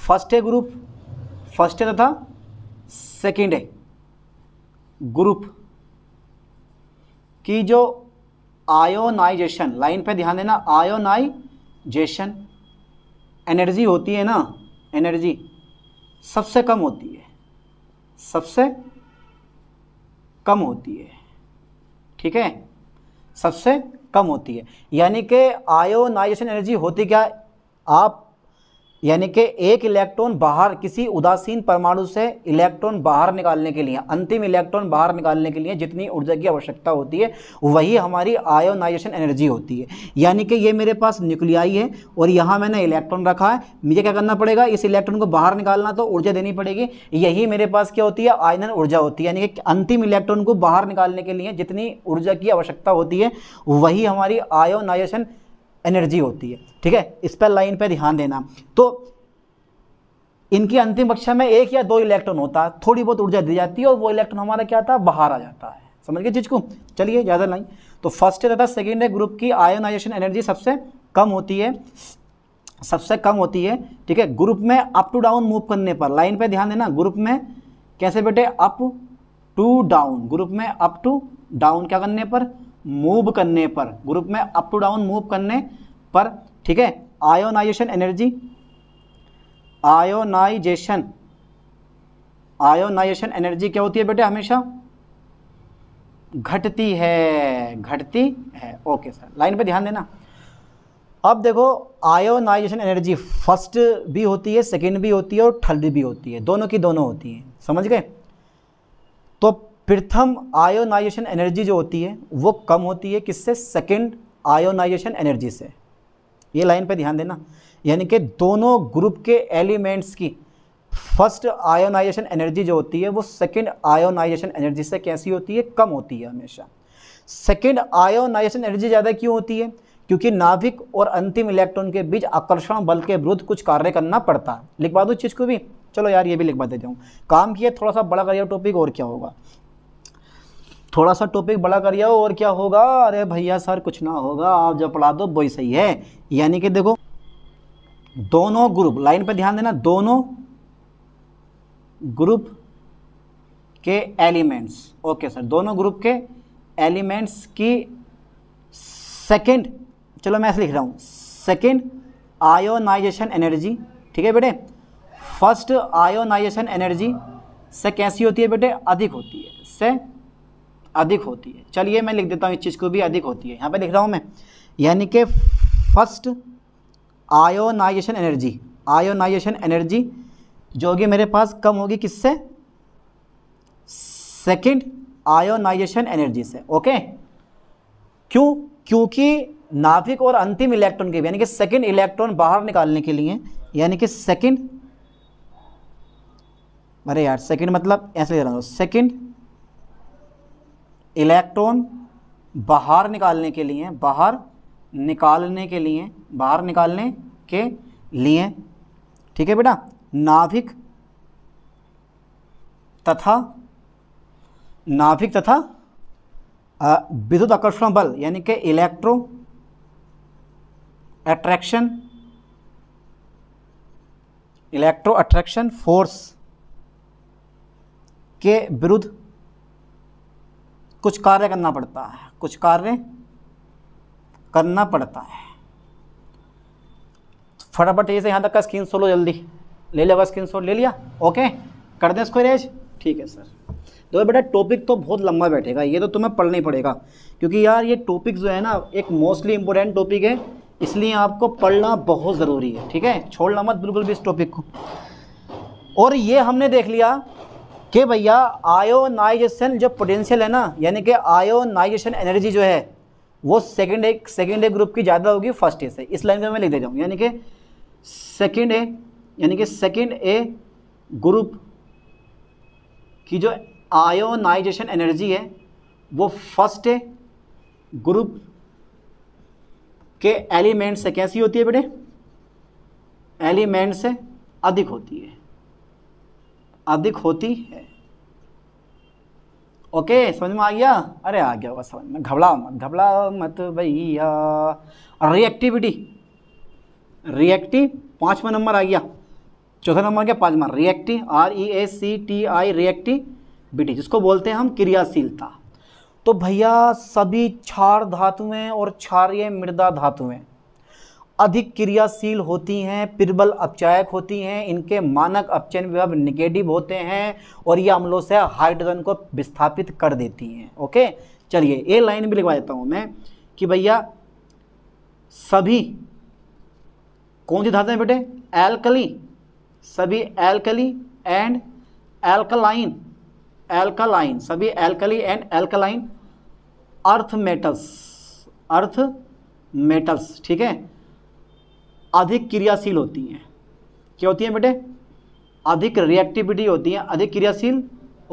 [SPEAKER 1] first A group first A तथा सेकेंड ए ग्रुप की जो आयोनाइजेशन लाइन पे ध्यान देना आयोनाइजेशन एनर्जी होती है ना एनर्जी सबसे कम होती है सबसे कम होती है ठीक है सबसे कम होती है यानी कि आयोनाइजेशन एनर्जी होती क्या आप यानी कि एक इलेक्ट्रॉन बाहर किसी उदासीन परमाणु से इलेक्ट्रॉन बाहर निकालने के लिए अंतिम इलेक्ट्रॉन बाहर निकालने के लिए जितनी ऊर्जा की आवश्यकता होती है वही हमारी आयोनाइजेशन एनर्जी होती है यानी कि ये मेरे पास न्यूक्लियाई है और यहाँ मैंने इलेक्ट्रॉन रखा है मुझे क्या करना पड़ेगा इस इलेक्ट्रॉन को बाहर निकालना तो ऊर्जा देनी पड़ेगी यही मेरे पास क्या होती है आयनन ऊर्जा होती है यानी कि अंतिम इलेक्ट्रॉन को बाहर निकालने के लिए जितनी ऊर्जा की आवश्यकता होती है वही हमारी आयोनाइजेशन एनर्जी होती है ठीक है इस पर लाइन पर ध्यान देना तो इनकी अंतिम कक्षा में एक या दो इलेक्ट्रॉन होता है थोड़ी बहुत ऊर्जा दी जाती है और वो इलेक्ट्रॉन हमारा क्या आता बाहर आ जाता है समझ गए चीज को चलिए ज़्यादा नहीं तो फर्स्ट तथा सेकेंड ग्रुप की आयोनाइजेशन एनर्जी सबसे कम होती है सबसे कम होती है ठीक है ग्रुप में अप टू डाउन मूव करने पर लाइन पे ध्यान देना ग्रुप में कैसे बेटे अप टू डाउन ग्रुप में अप टू डाउन क्या करने पर मूव करने पर ग्रुप में अप टू डाउन मूव करने पर ठीक है ionisation energy ionisation ionisation energy क्या होती है बेटे हमेशा घटती है घटती है ओके सर लाइन पे ध्यान देना अब देखो आयोनाइजेशन एनर्जी फर्स्ट भी होती है सेकेंड भी होती है और थर्ड भी होती है दोनों की दोनों होती है समझ गए तो प्रथम आयोनाइजेशन एनर्जी जो होती है वो कम होती है किससे सेकेंड आयोनाइजेशन एनर्जी से ये लाइन पे ध्यान देना यानी कि दोनों ग्रुप के एलिमेंट्स की फर्स्ट आयोनाइजेशन एनर्जी जो होती है वो सेकेंड आयोनाइजेशन एनर्जी से कैसी होती है कम होती है हमेशा सेकेंड आयोनाइजेशन एनर्जी ज़्यादा क्यों होती है क्योंकि नाभिक और अंतिम इलेक्ट्रॉन के बीच आकर्षण बल के विरुद्ध कुछ कार्य करना पड़ता है लिखवा दो चीज़ को भी चलो यार ये भी लिखवा देता हूँ काम किया थोड़ा सा बड़ा करियर टॉपिक और क्या होगा थोड़ा सा टॉपिक बड़ा कर जाओ और क्या होगा अरे भैया सर कुछ ना होगा आप जब पढ़ा दो वही सही है यानी कि देखो दोनों ग्रुप लाइन पर ध्यान देना दोनों ग्रुप के एलिमेंट्स ओके सर दोनों ग्रुप के एलिमेंट्स की सेकेंड चलो मैं ऐसे लिख रहा हूँ सेकेंड आयोनाइजेशन एनर्जी ठीक है बेटे फर्स्ट आयोनाइजेशन एनर्जी से कैसी होती है बेटे अधिक होती है से अधिक होती है चलिए मैं लिख देता हूँ इस चीज़ को भी अधिक होती है यहाँ पे लिख रहा हूँ मैं यानी कि first ionisation energy ionisation energy जो होगी मेरे पास कम होगी किससे सेकंड आयोनाइजेशन एनर्जी से ओके क्यों क्योंकि नाभिक और अंतिम इलेक्ट्रॉन के यानी कि सेकंड इलेक्ट्रॉन बाहर निकालने के लिए यानी कि सेकंड अरे यार सेकंड मतलब ऐसे ले रहा हूँ सेकंड इलेक्ट्रॉन बाहर निकालने के लिए बाहर निकालने के लिए बाहर निकालने के लिए ठीक है बेटा नाभिक तथा नाभिक तथा विद्युत आकर्षण बल यानी कि electro attraction electro attraction force के विरुद्ध कुछ कार्य करना पड़ता है कुछ कार्य करना पड़ता है फटाफट ये से यहाँ तक का स्क्रीन लो जल्दी ले लेगा स्क्रीन शॉट ले लिया ओके कर दें इसको रेज ठीक है सर तो बेटा टॉपिक तो बहुत लंबा बैठेगा ये तो तुम्हें पढ़ना ही पड़ेगा क्योंकि यार ये टॉपिक जो है ना एक मोस्टली इंपॉर्टेंट टॉपिक है इसलिए आपको पढ़ना बहुत ज़रूरी है ठीक है छोड़ना मत बिल्कुल भी इस टॉपिक को और ये हमने देख लिया कि भैया आयोनाइजेशन जो पोटेंशियल है ना यानी कि आयोनाइजेशन एनर्जी जो है वो second A second A group की ज़्यादा होगी फर्स्ट ए से इस लाइन में मैं लिख दे जाऊँगी यानी कि सेकेंड ए यानी कि सेकेंड ए ग्रुप की जो आयोनाइजेशन एनर्जी है वो फर्स्ट ए ग्रुप के एलिमेंट से कैसी होती है बेटे एलिमेंट से अधिक होती है अधिक होती है ओके समझ में आ गया अरे आ गया होगा समझ में घबराओ मत घबराओ मत भैया रिएक्टिविटी रिएक्टिव पांचवा नंबर आ गया चौथा नंबर क्या पांचवा reactive R E A C T I reactivity जिसको बोलते हैं हम क्रियाशीलता तो भैया सभी क्षार धातुएं और क्षार्य मृदा धातुएं अधिक क्रियाशील होती हैं प्रबल अपचायक होती हैं इनके मानक अपचयन विभव निगेटिव होते हैं और ये अम्लों से हाइड्रोजन को विस्थापित कर देती हैं ओके चलिए ये लाइन भी लिखवा देता हूँ मैं कि भैया सभी कौन सी हैं बेटे एल्कली सभी एल्कली एंड एल्कलाइन एल्कलाइन सभी alkali and alkaline earth metals earth metals ठीक है अधिक क्रियाशील होती हैं क्या होती हैं बेटे अधिक रिएक्टिविटी होती हैं अधिक क्रियाशील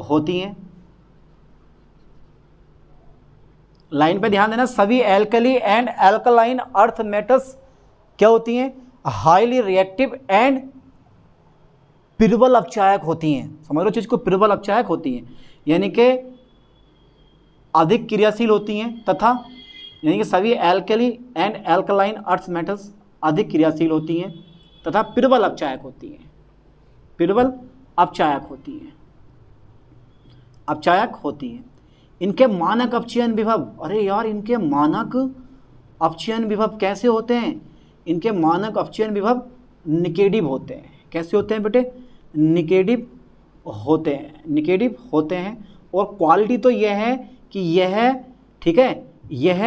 [SPEAKER 1] होती हैं लाइन पे ध्यान देना सभी alkali and alkaline earth metals क्या होती हैं हाईली रिएक्टिव एंड प्रबल अपचायक होती हैं समझ लो चीज़ को प्रबल अपचायक होती हैं यानी कि अधिक क्रियाशील होती हैं तथा यानी कि सभी alkali and alkaline earth metals अधिक क्रियाशील होती हैं तथा प्रबल अपचायक होती हैं प्रबल अपचायक होती हैं अपचायक होती हैं इनके मानक अपचयन विभव अरे यार इनके मानक अपचयन विभव कैसे होते हैं इनके मानक अपचयन विभव निकेडिव होते हैं कैसे होते हैं बेटे निकेडिव होते हैं निकेटिव होते हैं और क्वालिटी तो यह है कि यह ठीक है यह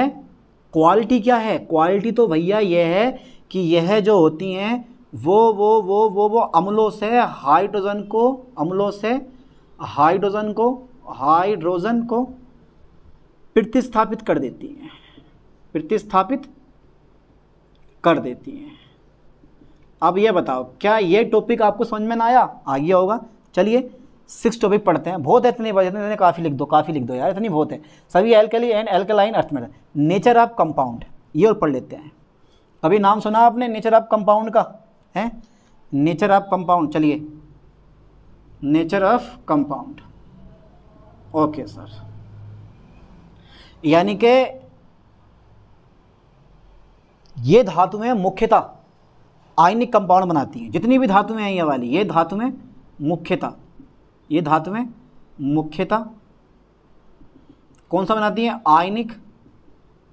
[SPEAKER 1] क्वालिटी क्या है क्वालिटी तो भैया यह है कि यह जो होती हैं वो वो वो वो वो अम्लों से हाइड्रोजन को अम्लों से हाइड्रोजन को हाइड्रोजन को प्रतिस्थापित कर देती हैं प्रतिस्थापित कर देती हैं अब ये बताओ क्या ये टॉपिक आपको समझ में ना आया आ गया होगा चलिए सिक्स टॉपिक पढ़ते हैं बहुत है इतने बजे इतने काफ़ी लिख दो काफ़ी लिख दो यार इतनी बहुत है सभी एल्केली एंड एल्केलाइन अर्थ में नेचर ऑफ कंपाउंड ये और पढ़ लेते हैं अभी नाम सुना आपने नेचर ऑफ कंपाउंड का है नेचर ऑफ कंपाउंड चलिए nature of compound okay sir यानी के ये धातुएं मुख्यतः आयनिक कंपाउंड बनाती हैं जितनी भी धातुएं हैं ये वाली ये धातुएं मुख्यतः ये धातुएं मुख्यतः कौन सा बनाती हैं आयनिक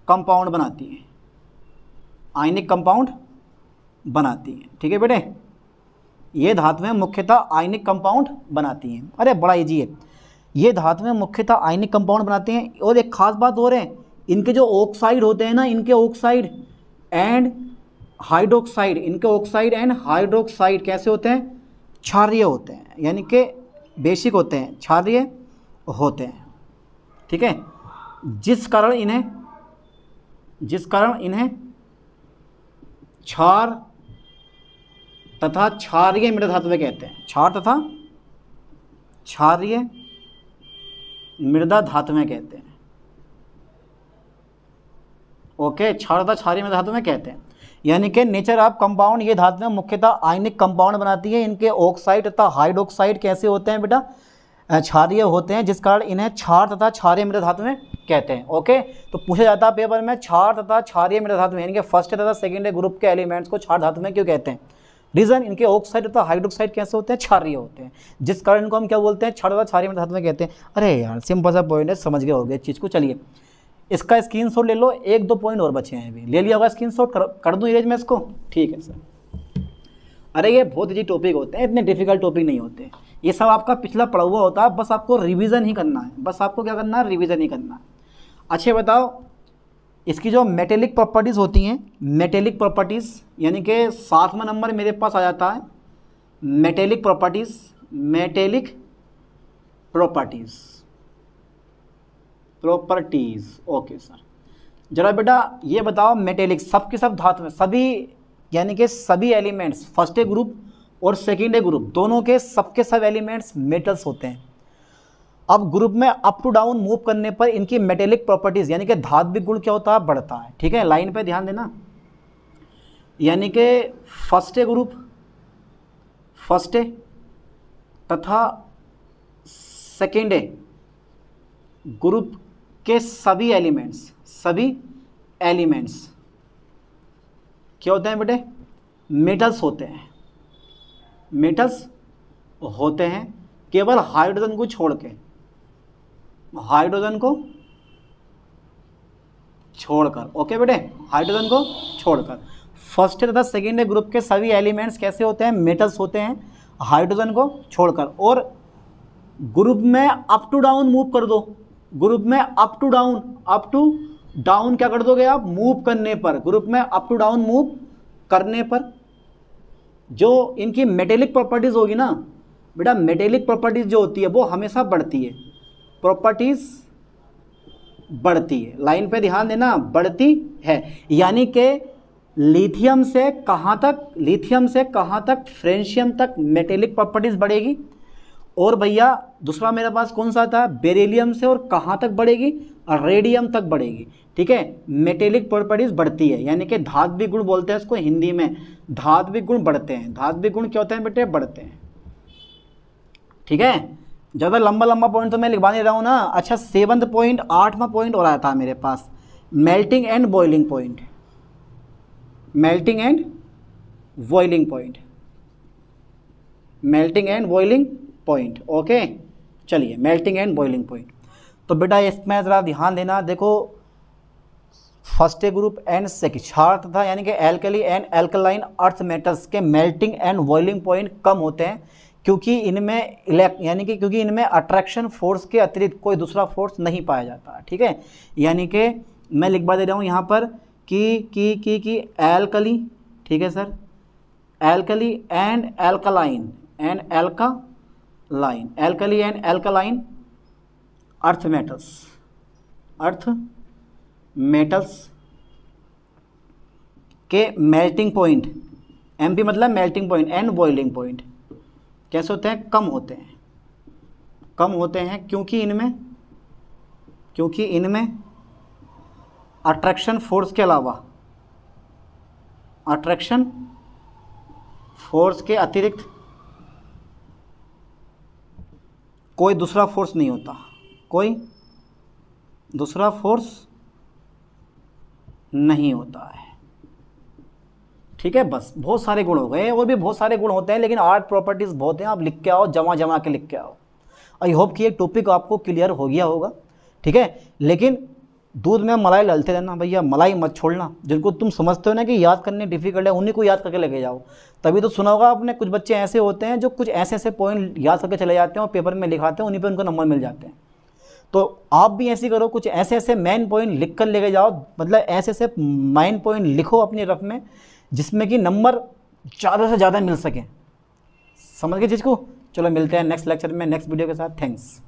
[SPEAKER 1] कंपाउंड बनाती हैं आयनिक कंपाउंड बनाती हैं ठीक है बेटे ये धातुएं मुख्यतः आयनिक कंपाउंड बनाती हैं अरे बड़ा ईजी है ये धातुएं मुख्यतः आयनिक कंपाउंड बनाती हैं और एक खास बात और है इनके जो ऑक्साइड होते हैं ना इनके ऑक्साइड एंड हाइड्रोक्साइड इनके ऑक्साइड एंड हाइड्रोक्साइड कैसे होते हैं क्षारिय होते हैं यानी कि बेसिक होते हैं क्षारिय होते हैं ठीक है जिस कारण इन्हें जिस कारण इन्हें क्षार तथा क्षार्य मृत धातु कहते हैं क्षार तथा क्षार्य मृदा धातुएं कहते हैं ओके क्षार तथा क्षार्य मृदा धातुएं कहते हैं यानी कि नेचर ऑफ कंपाउंड ये धातुएं मुख्यतः आयनिक कंपाउंड बनाती है इनके ऑक्साइड तथा हाइड्रोक्साइड कैसे होते हैं बेटा क्षार्य होते हैं जिस कारण इन्हें क्षार तथा क्षार्य मृदा धातुएं कहते हैं ओके तो पूछा जाता है पेपर में छार तथा क्षारीय मृत धातु यानी कि फर्स्ट तथा सेकेंड ग्रुप के एलिमेंट्स को छार धातु में क्यों कहते हैं रीजन इनके ऑक्साइड तथा हाइड्रोक्साइड कैसे होते हैं क्षारीय होते हैं जिस कारण इनको हम क्या बोलते हैं छार तथा क्षारीय मृत धातु में कहते हैं अरे यार सिंपल सा पॉइंट है समझ गए हो गए चीज़ को चलिए इसका स्क्रीन शॉट ले लो एक दो पॉइंट और बचे हैं अभी ले लिया होगा स्क्रीन शॉट कर, कर दूँ इरेज में इसको ठीक है सर अरे ये बहुत ही टॉपिक होते हैं इतने डिफिकल्ट टॉपिक नहीं होते ये सब आपका पिछला पढ़ा हुआ होता है बस आपको रिवीजन ही करना है बस आपको क्या करना है रिवीजन ही करना है अच्छे बताओ इसकी जो मेटेलिक प्रॉपर्टीज़ होती हैं मेटेलिक प्रॉपर्टीज़ यानी कि सातवां नंबर मेरे पास आ जाता है metallic properties metallic properties properties okay sir जरा बेटा ये बताओ मेटेलिक सब के सब धातु में सभी यानी कि सभी एलिमेंट्स फर्स्ट ए ग्रुप और सेकेंड ए ग्रुप दोनों के सबके सब एलिमेंट्स मेटल्स होते हैं अब ग्रुप में अप टू डाउन मूव करने पर इनकी मेटेलिक प्रॉपर्टीज यानी कि धात्विक गुण क्या होता है बढ़ता है ठीक है लाइन पर ध्यान देना यानी कि first A group first A तथा सेकेंड ए ग्रुप के सभी एलिमेंट्स सभी एलिमेंट्स क्या होते हैं बेटे मेटल्स होते हैं मेटल्स होते हैं केवल हाइड्रोजन को छोड़ के हाइड्रोजन को छोड़कर ओके बेटे हाइड्रोजन को छोड़कर फर्स्ट तथा सेकेंड ग्रुप के सभी एलिमेंट्स कैसे होते हैं मेटल्स होते हैं हाइड्रोजन को छोड़कर और ग्रुप में अप टू डाउन मूव कर दो ग्रुप में up to down up to down क्या कर दोगे आप मूव करने पर ग्रुप में अप टू डाउन मूव करने पर जो इनकी मेटेलिक प्रॉपर्टीज़ होगी ना बेटा मेटेलिक प्रॉपर्टीज़ जो होती है वो हमेशा बढ़ती है प्रॉपर्टीज बढ़ती है लाइन पे ध्यान देना बढ़ती है यानी कि लिथियम से कहाँ तक लिथियम से कहाँ तक फ्रेंशियम तक मेटेलिक प्रॉपर्टीज़ बढ़ेगी और भैया दूसरा मेरे पास कौन सा था बेरेलियम से और कहाँ तक बढ़ेगी रेडियम तक बढ़ेगी ठीक है मेटेलिक प्रॉपर्टीज़ बढ़ती है यानी कि धात्विक गुण बोलते हैं इसको हिंदी में धात्विक गुण बढ़ते हैं धात्विक गुण क्या होते हैं बेटे बढ़ते हैं ठीक है ज़्यादा लंबा लंबा पॉइंट तो मैं लिखवा नहीं रहा हूँ ना अच्छा सेवन पॉइंट आठवा पॉइंट और आया था मेरे पास melting and boiling point melting and boiling point melting and boiling point okay चलिए मेल्टिंग एंड बॉइलिंग पॉइंट तो बेटा इसमें ज़रा ध्यान देना देखो फर्स्ट ग्रुप एंड शिक्षार्थ था यानी कि alkali and alkaline earth metals के मेल्टिंग एंड बॉइलिंग पॉइंट कम होते हैं क्योंकि इनमें इलेक्ट यानी कि क्योंकि इनमें अट्रैक्शन फोर्स के अतिरिक्त कोई दूसरा फोर्स नहीं पाया जाता ठीक है यानी कि मैं लिखवा दे रहा हूँ यहाँ पर कि कि कि कि एल्कली ठीक है sir alkali and alkaline and alkaline alkali and alkaline earth metals earth metals के मेल्टिंग पॉइंट एम पी मतलब melting point and boiling point कैसे होते हैं कम होते हैं कम होते हैं क्योंकि इनमें क्योंकि इनमें अट्रैक्शन फोर्स के अलावा अट्रैक्शन फोर्स के अतिरिक्त कोई दूसरा फोर्स नहीं होता कोई दूसरा फोर्स नहीं होता है ठीक है बस बहुत सारे गुण हो गए और भी बहुत सारे गुण होते हैं लेकिन आर्ट प्रॉपर्टीज़ बहुत हैं आप लिख के आओ जमा जमा के लिख के आओ आई होप कि एक टॉपिक आपको क्लियर हो गया होगा ठीक है लेकिन दूध में मलाई डालते रहना भैया मलाई मत छोड़ना जिनको तुम समझते हो ना कि याद करने डिफिकल्ट है उन्हीं को याद करके लेके जाओ तभी तो सुना होगा आपने कुछ बच्चे ऐसे होते हैं जो कुछ ऐसे ऐसे पॉइंट याद करके चले जाते हैं और पेपर में लिखाते हैं उन्हीं पर उनको नंबर मिल जाते हैं तो आप भी ऐसे करो कुछ ऐसे ऐसे मेन पॉइंट लिख कर लेके जाओ मतलब ऐसे ऐसे मेन पॉइंट लिखो अपनी रफ में जिसमें कि नंबर ज़्यादा से ज़्यादा मिल सके समझ गए चीज़ को चलो मिलते हैं नेक्स्ट लेक्चर में नेक्स्ट वीडियो के साथ थैंक्स